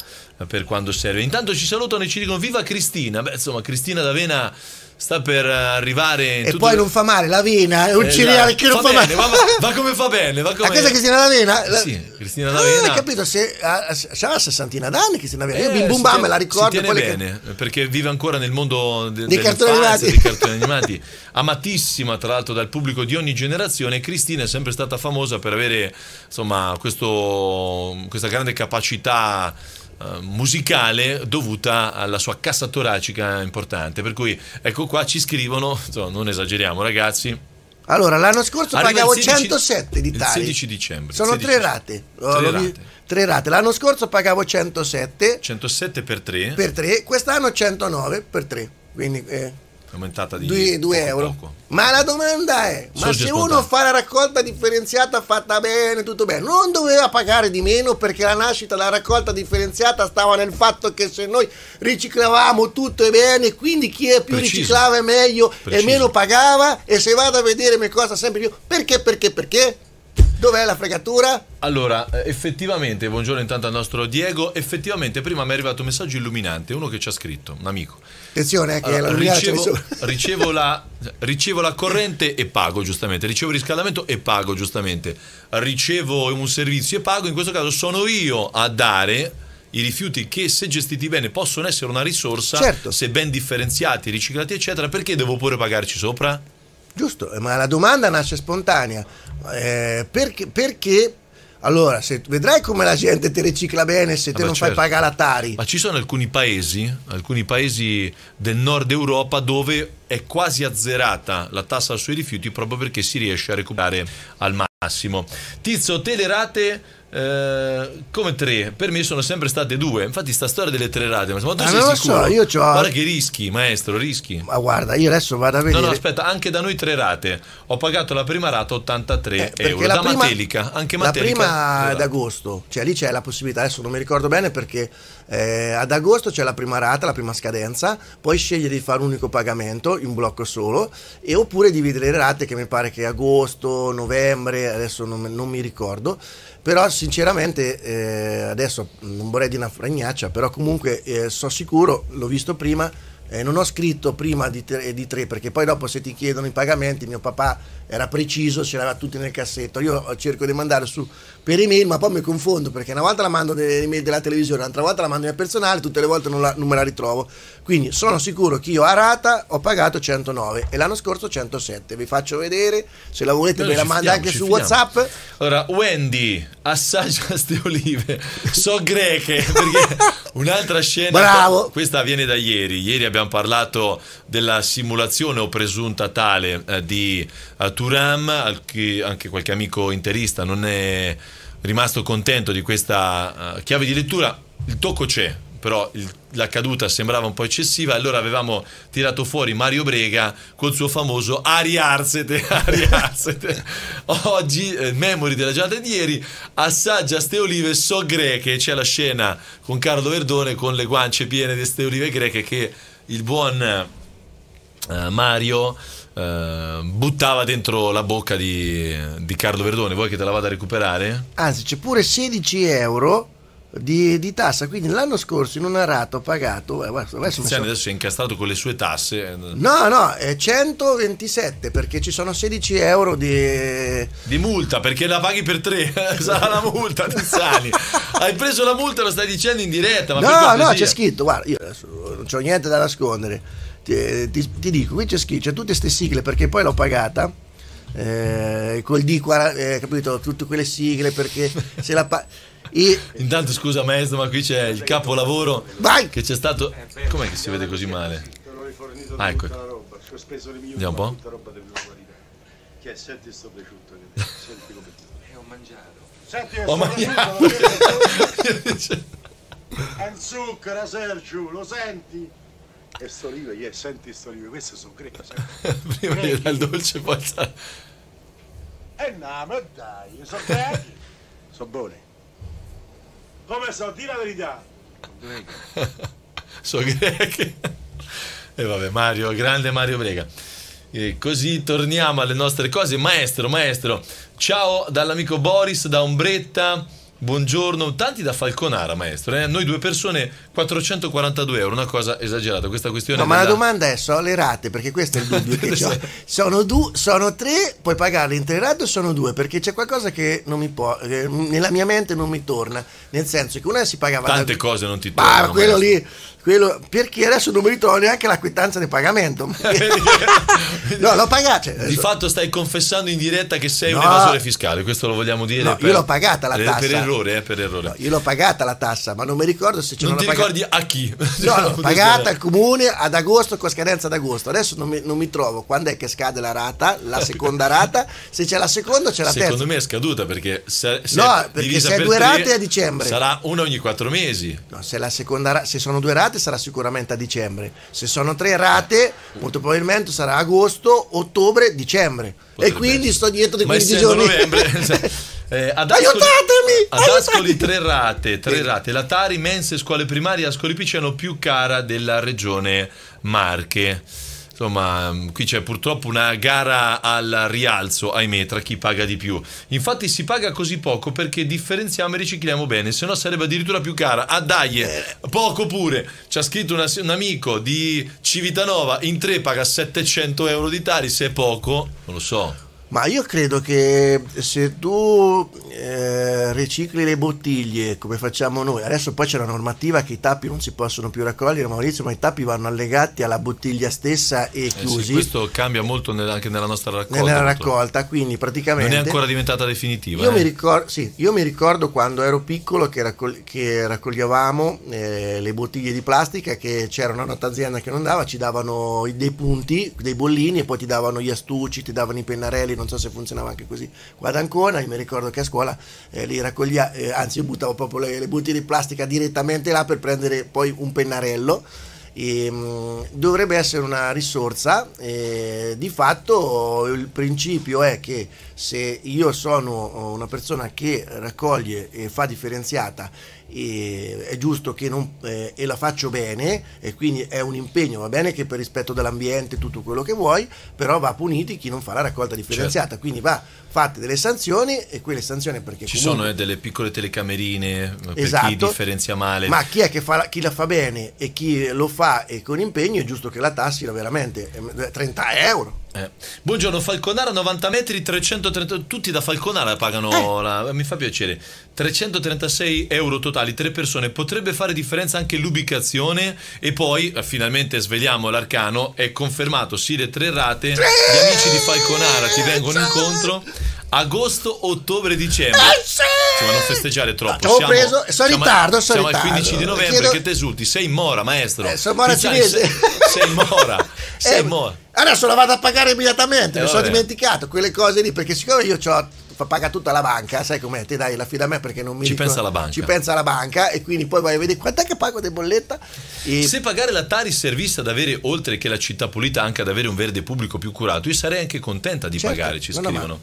per quando serve. Intanto ci salutano e ci dicono viva Cristina, beh insomma Cristina d'Avena sta per arrivare. E poi le... non fa male la vena è un eh, cereale esatto. che non fa, bene, male. Va, va, come fa bene, va come. La cosa Cristina Lavena? La... Sì, Cristina Lavena. Ah, capito, se ha, ha una sessantina d'anni Cristina Lavena. Eh, Io Bim Bum Bam me la ricordo. Si bene, che... perché vive ancora nel mondo de, dei, cartoni animati. dei cartoni animati. Amatissima tra l'altro dal pubblico di ogni generazione, Cristina è sempre stata famosa per avere insomma questo, questa grande capacità eh, musicale dovuta alla sua cassa toracica importante. Per cui ecco qua ci scrivono, non esageriamo ragazzi. Allora, l'anno scorso Arriva pagavo 16, 107 di tali. Il 16 dicembre. Sono 16. tre rate. tre, rate. tre rate. L'anno scorso pagavo 107. 107 per 3. Per 3. Quest'anno 109 per 3. Quindi eh, aumentata di 2, euro. Poco. Ma la domanda è: ma Sorge se spontaneo. uno fa la raccolta differenziata fatta bene, tutto bene, non doveva pagare di meno perché la nascita della raccolta differenziata stava nel fatto che se noi riciclavamo tutto e bene, quindi chi è più Preciso. riciclava è meglio Preciso. e meno pagava e se vado a vedere mi costa sempre più. Perché? Perché? Perché? Dov'è la fregatura? Allora, eh, effettivamente, buongiorno intanto al nostro Diego. Effettivamente, prima mi è arrivato un messaggio illuminante, uno che ci ha scritto, un amico. Attenzione, eh, che allora, ricevo, ricevo, la, ricevo la corrente e pago, giustamente. Ricevo il riscaldamento e pago, giustamente. Ricevo un servizio e pago. In questo caso sono io a dare i rifiuti che se gestiti bene possono essere una risorsa, certo. se ben differenziati, riciclati eccetera, perché devo pure pagarci sopra? Giusto, eh, ma la domanda nasce spontanea. Eh, perché, perché allora, se, vedrai come la gente ti ricicla bene se te Vabbè, non certo. fai pagare la Tari. Ma ci sono alcuni paesi, alcuni paesi del nord Europa dove è quasi azzerata la tassa sui rifiuti proprio perché si riesce a recuperare al massimo. Tizio, te le rate eh, come tre, per me sono sempre state due. Infatti, sta storia delle tre rate, ma tu ah, sicuro? So, io c'ho... Guarda che rischi, maestro, rischi. Ma guarda, io adesso vado a vedere. No, no, aspetta, anche da noi tre rate. Ho pagato la prima rata 83 eh, euro. La da prima, Matelica, anche Matelica. La prima ad agosto, cioè lì c'è la possibilità, adesso non mi ricordo bene perché eh, ad agosto c'è la prima rata, la prima scadenza, poi scegli di fare un unico pagamento in blocco solo e oppure dividere le rate che mi pare che agosto, novembre, adesso non, non mi ricordo però sinceramente eh, adesso non vorrei di una fragnaccia però comunque eh, so sicuro, l'ho visto prima, eh, non ho scritto prima di tre, di tre, perché poi dopo se ti chiedono i pagamenti, mio papà era preciso, ce l'aveva tutti nel cassetto. Io cerco di mandare su per email, ma poi mi confondo perché una volta la mando nell'email della televisione, un'altra volta la mando mia personale, tutte le volte non, la, non me la ritrovo. Quindi sono sicuro che io a rata ho pagato 109 e l'anno scorso 107. Vi faccio vedere, se la volete Noi me la manda anche su finiamo. WhatsApp. Allora, Wendy, assaggia queste olive. So greche, perché un'altra scena... Bravo! Questa viene da ieri. Ieri abbiamo abbiamo parlato della simulazione o presunta tale eh, di eh, Turam, anche qualche amico interista non è rimasto contento di questa uh, chiave di lettura, il tocco c'è, però il, la caduta sembrava un po' eccessiva, allora avevamo tirato fuori Mario Brega col suo famoso Ari Ariarsete. Oggi, eh, memori della giornata di ieri, assaggia ste olive so greche, c'è la scena con Carlo Verdone con le guance piene di ste olive greche che il buon eh, Mario eh, buttava dentro la bocca di, di Carlo Verdone. Vuoi che te la vada a recuperare? Anzi, c'è pure 16 euro di, di, tassa. Quindi l'anno scorso in un arato ho pagato. Eh, guarda, adesso, sono... adesso è incastrato con le sue tasse. Eh, no, no, è 127 perché ci sono 16 euro di. Di multa perché la paghi per tre. Sarà la multa, Tizzani. Hai preso la multa, lo stai dicendo in diretta. no, no, c'è scritto. Guarda, io non ho niente da nascondere. Ti, ti, ti dico, qui c'è scritto, c'è tutte queste sigle perché poi l'ho pagata. Eh, col D40, eh, capito? Tutte quelle sigle perché se la. Pa- E... Intanto scusa maestro, ma qui c'è il capolavoro Vai! che c'è stato... Com'è che si vede così male? Ah, ecco. Andiamo un po'. Che è, senti sto prosciutto che senti come... E ho mangiato. Senti, ho mangiato. Al zucchero, Sergio, lo senti? E sto olive, yeah, senti sto olive, queste sono greche. Prima gli dà il dolce, poi... E eh, no, ma dai, sono greche. Sono buone. Come so, di la verità. so greco. E eh, vabbè, Mario, grande Mario Brega. E così torniamo alle nostre cose. Maestro, maestro, ciao dall'amico Boris da Ombretta. Buongiorno, tanti da Falconara, maestro. Eh? Noi due persone, 442 euro, una cosa esagerata. Questa questione. No, ma la domanda è: sono le rate? Perché questo è il dubbio che ho. Sono, du- sono tre, puoi pagarle in tre rate o sono due? Perché c'è qualcosa che non mi può, eh, nella mia mente non mi torna. Nel senso che una si pagava. Tante da... cose non ti tornano. Ma quello maestro. lì quello, perché adesso non mi ritrovo neanche la quittanza di pagamento. no, l'ho pagata. Adesso. Di fatto stai confessando in diretta che sei no, un evasore fiscale, questo lo vogliamo dire. No, per, io l'ho pagata la tassa. Per errore, eh, per errore. No, io l'ho pagata la tassa, ma non mi ricordo se ce l'ho Non ti ricordi a chi? No, l'ho cioè, pagata al comune ad agosto con scadenza ad agosto. Adesso non mi, non mi, trovo quando è che scade la rata, la seconda rata. Se c'è la seconda c'è la Secondo terza. Secondo me è scaduta perché se, se no, perché se per due rate a dicembre. Sarà una ogni quattro mesi. No, se, la seconda, se sono due rate rate sarà sicuramente a dicembre. Se sono tre rate, molto probabilmente sarà agosto, ottobre, dicembre. Potrebbe e quindi sto dietro di 15 giorni. Novembre, cioè, eh, ad aiutatemi! Ad aiutatemi! Ascoli tre rate, tre rate. La Tari, mense, scuole primarie, Ascoli Piceno più cara della regione Marche insomma, mm, qui c'è purtroppo una gara al rialzo, ahimè, tra chi paga di più. Infatti si paga così poco perché differenziamo e ricicliamo bene, se no sarebbe addirittura più cara. Ah, dai, eh, eh. poco pure. Ci ha scritto una, un amico di Civitanova, in tre paga 700 euro di tari, se è poco, non lo so. Ma io credo che se tu eh, ricicli le bottiglie come facciamo noi, adesso poi c'è la normativa che i tappi non si possono più raccogliere, Maurizio, ma i tappi vanno allegati alla bottiglia stessa e eh chiusi. Sì, questo cambia molto nel, anche nella nostra raccolta. Nella raccolta, quindi praticamente... Non è ancora diventata definitiva. Io, eh. mi, ricordo, sì, io mi, ricordo, quando ero piccolo che, raccogli, che raccoglievamo eh, le bottiglie di plastica, che c'era una nota azienda che non dava, ci davano dei punti, dei bollini e poi ti davano gli astucci, ti davano i pennarelli non so se funzionava anche così qua ad Ancona, io mi ricordo che a scuola eh, li raccoglia, eh, anzi io buttavo proprio le, le bottiglie di plastica direttamente là per prendere poi un pennarello. E, ehm, mh, dovrebbe essere una risorsa. E, eh, di fatto il principio è che se io sono una persona che raccoglie e fa differenziata e è giusto che non, eh, e la faccio bene e quindi è un impegno, va bene che per rispetto dell'ambiente tutto quello che vuoi, però va puniti chi non fa la raccolta differenziata, certo. quindi va fatte delle sanzioni e qui le sanzioni perché ci comunque... sono eh, delle piccole telecamerine esatto, per chi esatto. differenzia male ma chi è che fa, chi la fa bene e chi lo fa e con impegno è giusto che la tassi veramente 30 eh, euro eh. Buongiorno Falconara, 90 metri, 330, tutti da Falconara pagano, eh. la, mi fa piacere, 336 euro totali, tre persone, potrebbe fare differenza anche l'ubicazione e poi finalmente svegliamo l'arcano, è confermato, sì le tre rate, gli amici di Falconara ti vengono incontro agosto, ottobre, dicembre. Eh sì! Cioè, non festeggiare troppo. Ho ah, preso, sono in ritardo, sono ritardo. al 15 di novembre, chiedo... che tesulti, Sei in mora, maestro. Eh, sono mora cinese. Sei, in mora, sei eh, mora. Adesso la vado a pagare immediatamente, eh, mi vabbè. sono dimenticato quelle cose lì, perché siccome io ho paga tutta la banca, sai com'è? Ti dai la a me perché non mi Ci ricordo. pensa la banca. Ci pensa la banca e quindi poi vai a vedere quant'è che pago di bolletta. E... Se pagare la Tari servisse ad avere, oltre che la città pulita, anche ad avere un verde pubblico più curato, io sarei anche contenta di certo, pagare, ci scrivono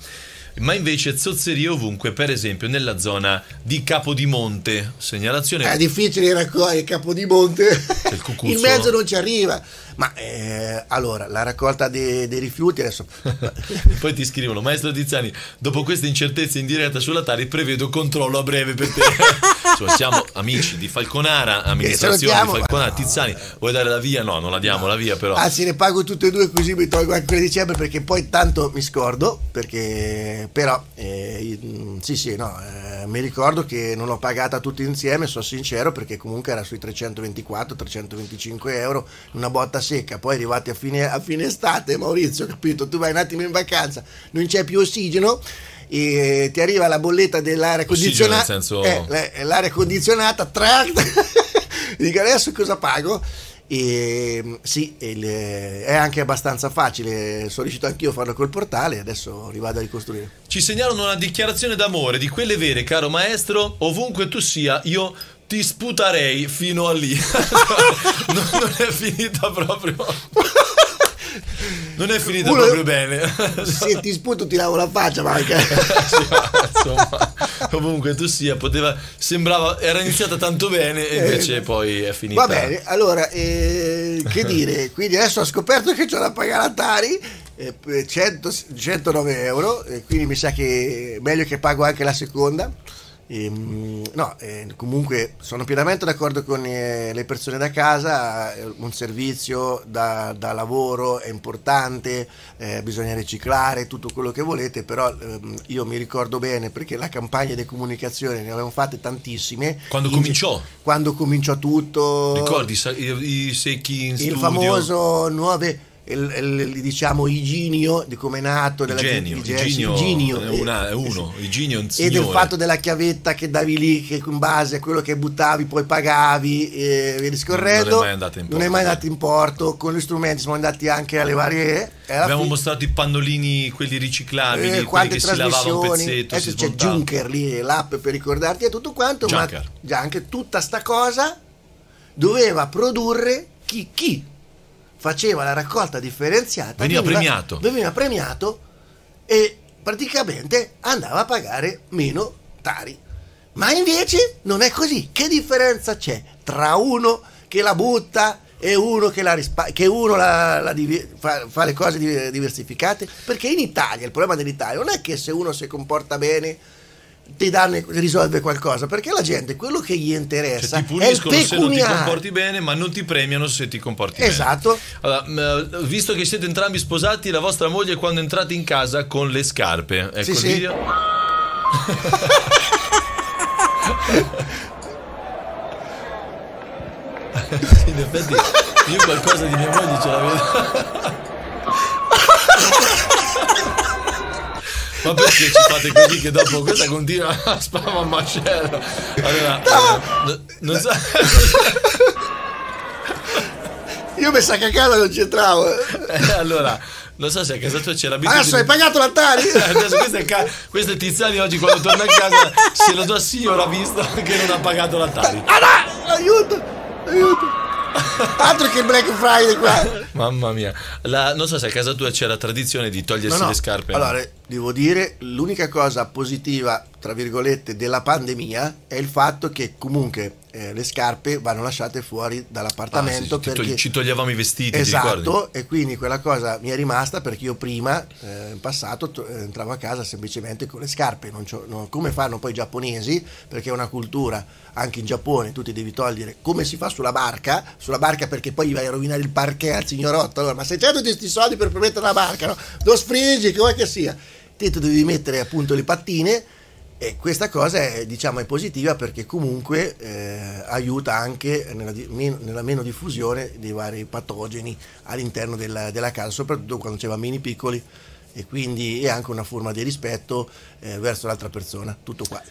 ma invece zozzerie ovunque, per esempio nella zona di Capodimonte. Segnalazione. È difficile raccogliere Capodimonte. Il, il mezzo non ci arriva. Ma eh, allora, la raccolta dei, dei rifiuti adesso... Poi ti scrivono, maestro Tiziani, dopo questa incertezza in diretta sulla Tari prevedo controllo a breve per te. Insomma, siamo amici di Falconara, amministrazione eh, di Falconara, eh. Tiziani, vuoi dare la via? No, non la diamo no. la via però. Anzi, ah, ne pago tutte e due così mi tolgo anche quella di dicembre perché poi tanto mi scordo, perché però eh, mm, sì sì, no, eh, mi ricordo che non l'ho pagata tutti insieme, sono sincero, perché comunque era sui 324-325 euro, una botta secca, poi arrivati a fine, a fine estate, Maurizio, capito? Tu vai un attimo in vacanza, non c'è più ossigeno e ti arriva la bolletta dell'aria condizionata. Senso... Eh, l'aria condizionata, tra... dico adesso cosa pago? E, sì, è anche abbastanza facile, sono riuscito anch'io a farlo col portale e adesso rivado a ricostruire. Ci segnalano una dichiarazione d'amore, di quelle vere, caro maestro, ovunque tu sia, io ti sputarei fino a lì. non, non è finita proprio. Non è finita Uno, proprio bene. Se ti sputo ti lavo la faccia, manca. sì, insomma, comunque tu sia, poteva, sembrava, era iniziata tanto bene e eh, invece eh, poi è finita. Va bene, allora, eh, che dire, quindi adesso ho scoperto che c'è da pagare Atari. Eh, 100, 109 euro, quindi mi sa che è meglio che pago anche la seconda. Ehm, no, ehm, comunque sono pienamente d'accordo con eh, le persone da casa, eh, un servizio da, da, lavoro è importante, eh, bisogna riciclare tutto quello che volete, però ehm, io mi ricordo bene perché la campagna di comunicazione ne avevamo fatte tantissime. Quando in, cominciò? Quando cominciò tutto. Ricordi i, i secchi in il studio? Il famoso nuove il, il, diciamo Iginio di come è nato della Igenio, Igenio, Igenio, Iginio è, una, è uno Iginio è un signore. e del fatto della chiavetta che davi lì che in base a quello che buttavi poi pagavi e via discorrendo non è mai andato in porto, non è mai andato in porto con gli strumenti siamo andati anche alle varie eh, abbiamo mostrato i pannolini quelli riciclabili eh, quelli che si lavava un pezzetto adesso c'è Junker lì l'app per ricordarti e tutto quanto Junker. ma anche tutta sta cosa doveva produrre chi, chi faceva la raccolta differenziata. Veniva, veniva premiato. Veniva premiato e praticamente andava a pagare meno tari. Ma invece non è così. Che differenza c'è tra uno che la butta e uno che, la rispa- che uno la, la div- fa, fa, le cose diversificate? Perché in Italia, il problema dell'Italia non è che se uno si comporta bene ti danno, risolve qualcosa perché la gente quello che gli interessa cioè, ti puliscono se non ti comporti bene ma non ti premiano se ti comporti esatto. bene esatto allora, visto che siete entrambi sposati la vostra moglie quando entrate in casa con le scarpe ecco sì, sì. Video. in effetti io qualcosa di mia moglie ce l'avevo ma perché ci fate così che dopo questa continua a spam a macello? Allora, no. eh, non so... Io mi sa che a casa non c'entravo. Eh, allora, non so se a casa tua c'era bisogno. Adesso hai pagato la eh, Adesso questo è, ca- questo è Tiziani oggi quando torna a casa, se la tua signora ha visto che non ha pagato la Ah, no! Aiuto! Aiuto! Altro che Black Friday qua. Mamma mia. La, non so se a casa tua c'è la tradizione di togliersi no, no. le scarpe. Allora, devo dire, l'unica cosa positiva, tra virgolette, della pandemia è il fatto che comunque eh, le scarpe vanno lasciate fuori dall'appartamento. Ah, sì, perché... ci toglievamo i vestiti. Esatto, e quindi quella cosa mi è rimasta perché io prima, eh, in passato, eh, entravo a casa semplicemente con le scarpe. No, come fanno poi i giapponesi, perché è una cultura, anche in Giappone tu ti devi togliere, come si fa sulla barca, sulla barca perché poi gli vai a rovinare il parquet al signorotto, allora, ma se c'è tutti questi soldi per permettere la barca, no? lo sfrigi, come che sia, te ti devi mettere appunto le pattine e questa cosa è, diciamo, è positiva perché comunque eh, aiuta anche nella, nella, meno diffusione dei vari patogeni all'interno della, della casa, soprattutto quando c'è bambini piccoli e quindi è anche una forma di rispetto eh, verso l'altra persona. Tutto qua.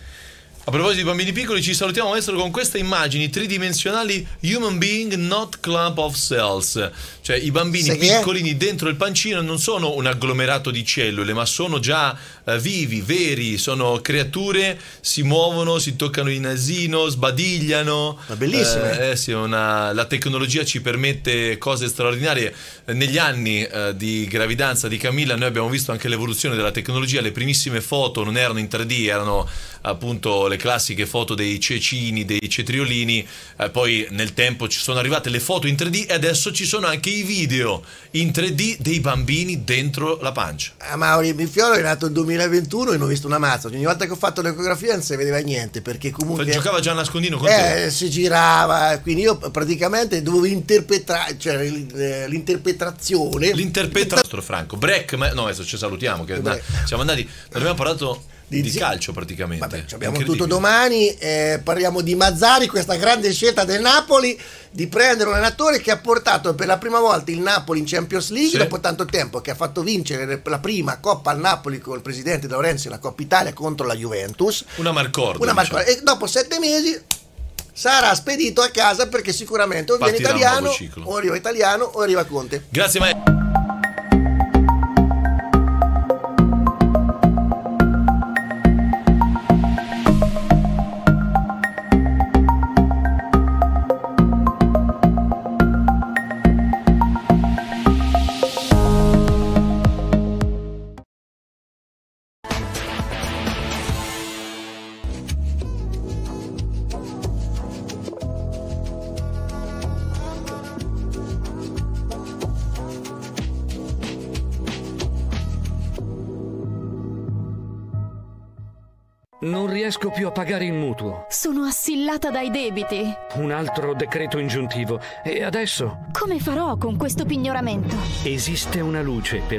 A proposito di bambini piccoli, ci salutiamo maestro con queste immagini tridimensionali Human Being Not Clump of Cells. Cioè i bambini Se piccolini è... dentro il pancino non sono un agglomerato di cellule, ma sono già eh, vivi, veri, sono creature, si muovono, si toccano il nasino, sbadigliano. Ma bellissimo. Eh, eh, sì, una... la tecnologia ci permette cose straordinarie. Negli anni eh, di gravidanza di Camilla noi abbiamo visto anche l'evoluzione della tecnologia, le primissime foto non erano in 3D, erano appunto le classiche foto dei cecini, dei cetriolini, eh, poi nel tempo ci sono arrivate le foto in 3D e adesso ci sono anche i dei video in 3D dei bambini dentro la pancia. Ah, Mauri Biffiolo è nato il 2021 e non ho visto una mazza. Ogni volta che ho fatto l'ecografia non si vedeva niente perché comunque. F- giocava già a nascondino con eh, te. Si girava, quindi io praticamente dovevo interpretare, cioè eh, l'interpretazione. L'interpretazione, Franco. break. ma no, adesso ci salutiamo. Che, siamo andati. Abbiamo parlato di, di calcio praticamente. Vabbè, abbiamo tutto domani, eh, parliamo di Mazzari, questa grande scelta del Napoli di prendere un allenatore che ha portato per la prima volta il Napoli in Champions League sì. dopo tanto tempo, che ha fatto vincere la prima Coppa al Napoli con il presidente De Laurenti, la Coppa Italia contro la Juventus. Una Marcorda. Una Marcorda. Diciamo. E dopo sette mesi sarà spedito a casa perché sicuramente o viene italiano, o arriva italiano o arriva Conte. Grazie Maestro. riesco più a pagare il mutuo. Sono assillata dai debiti. Un altro decreto ingiuntivo. E adesso? Come farò con questo pignoramento? Esiste una luce per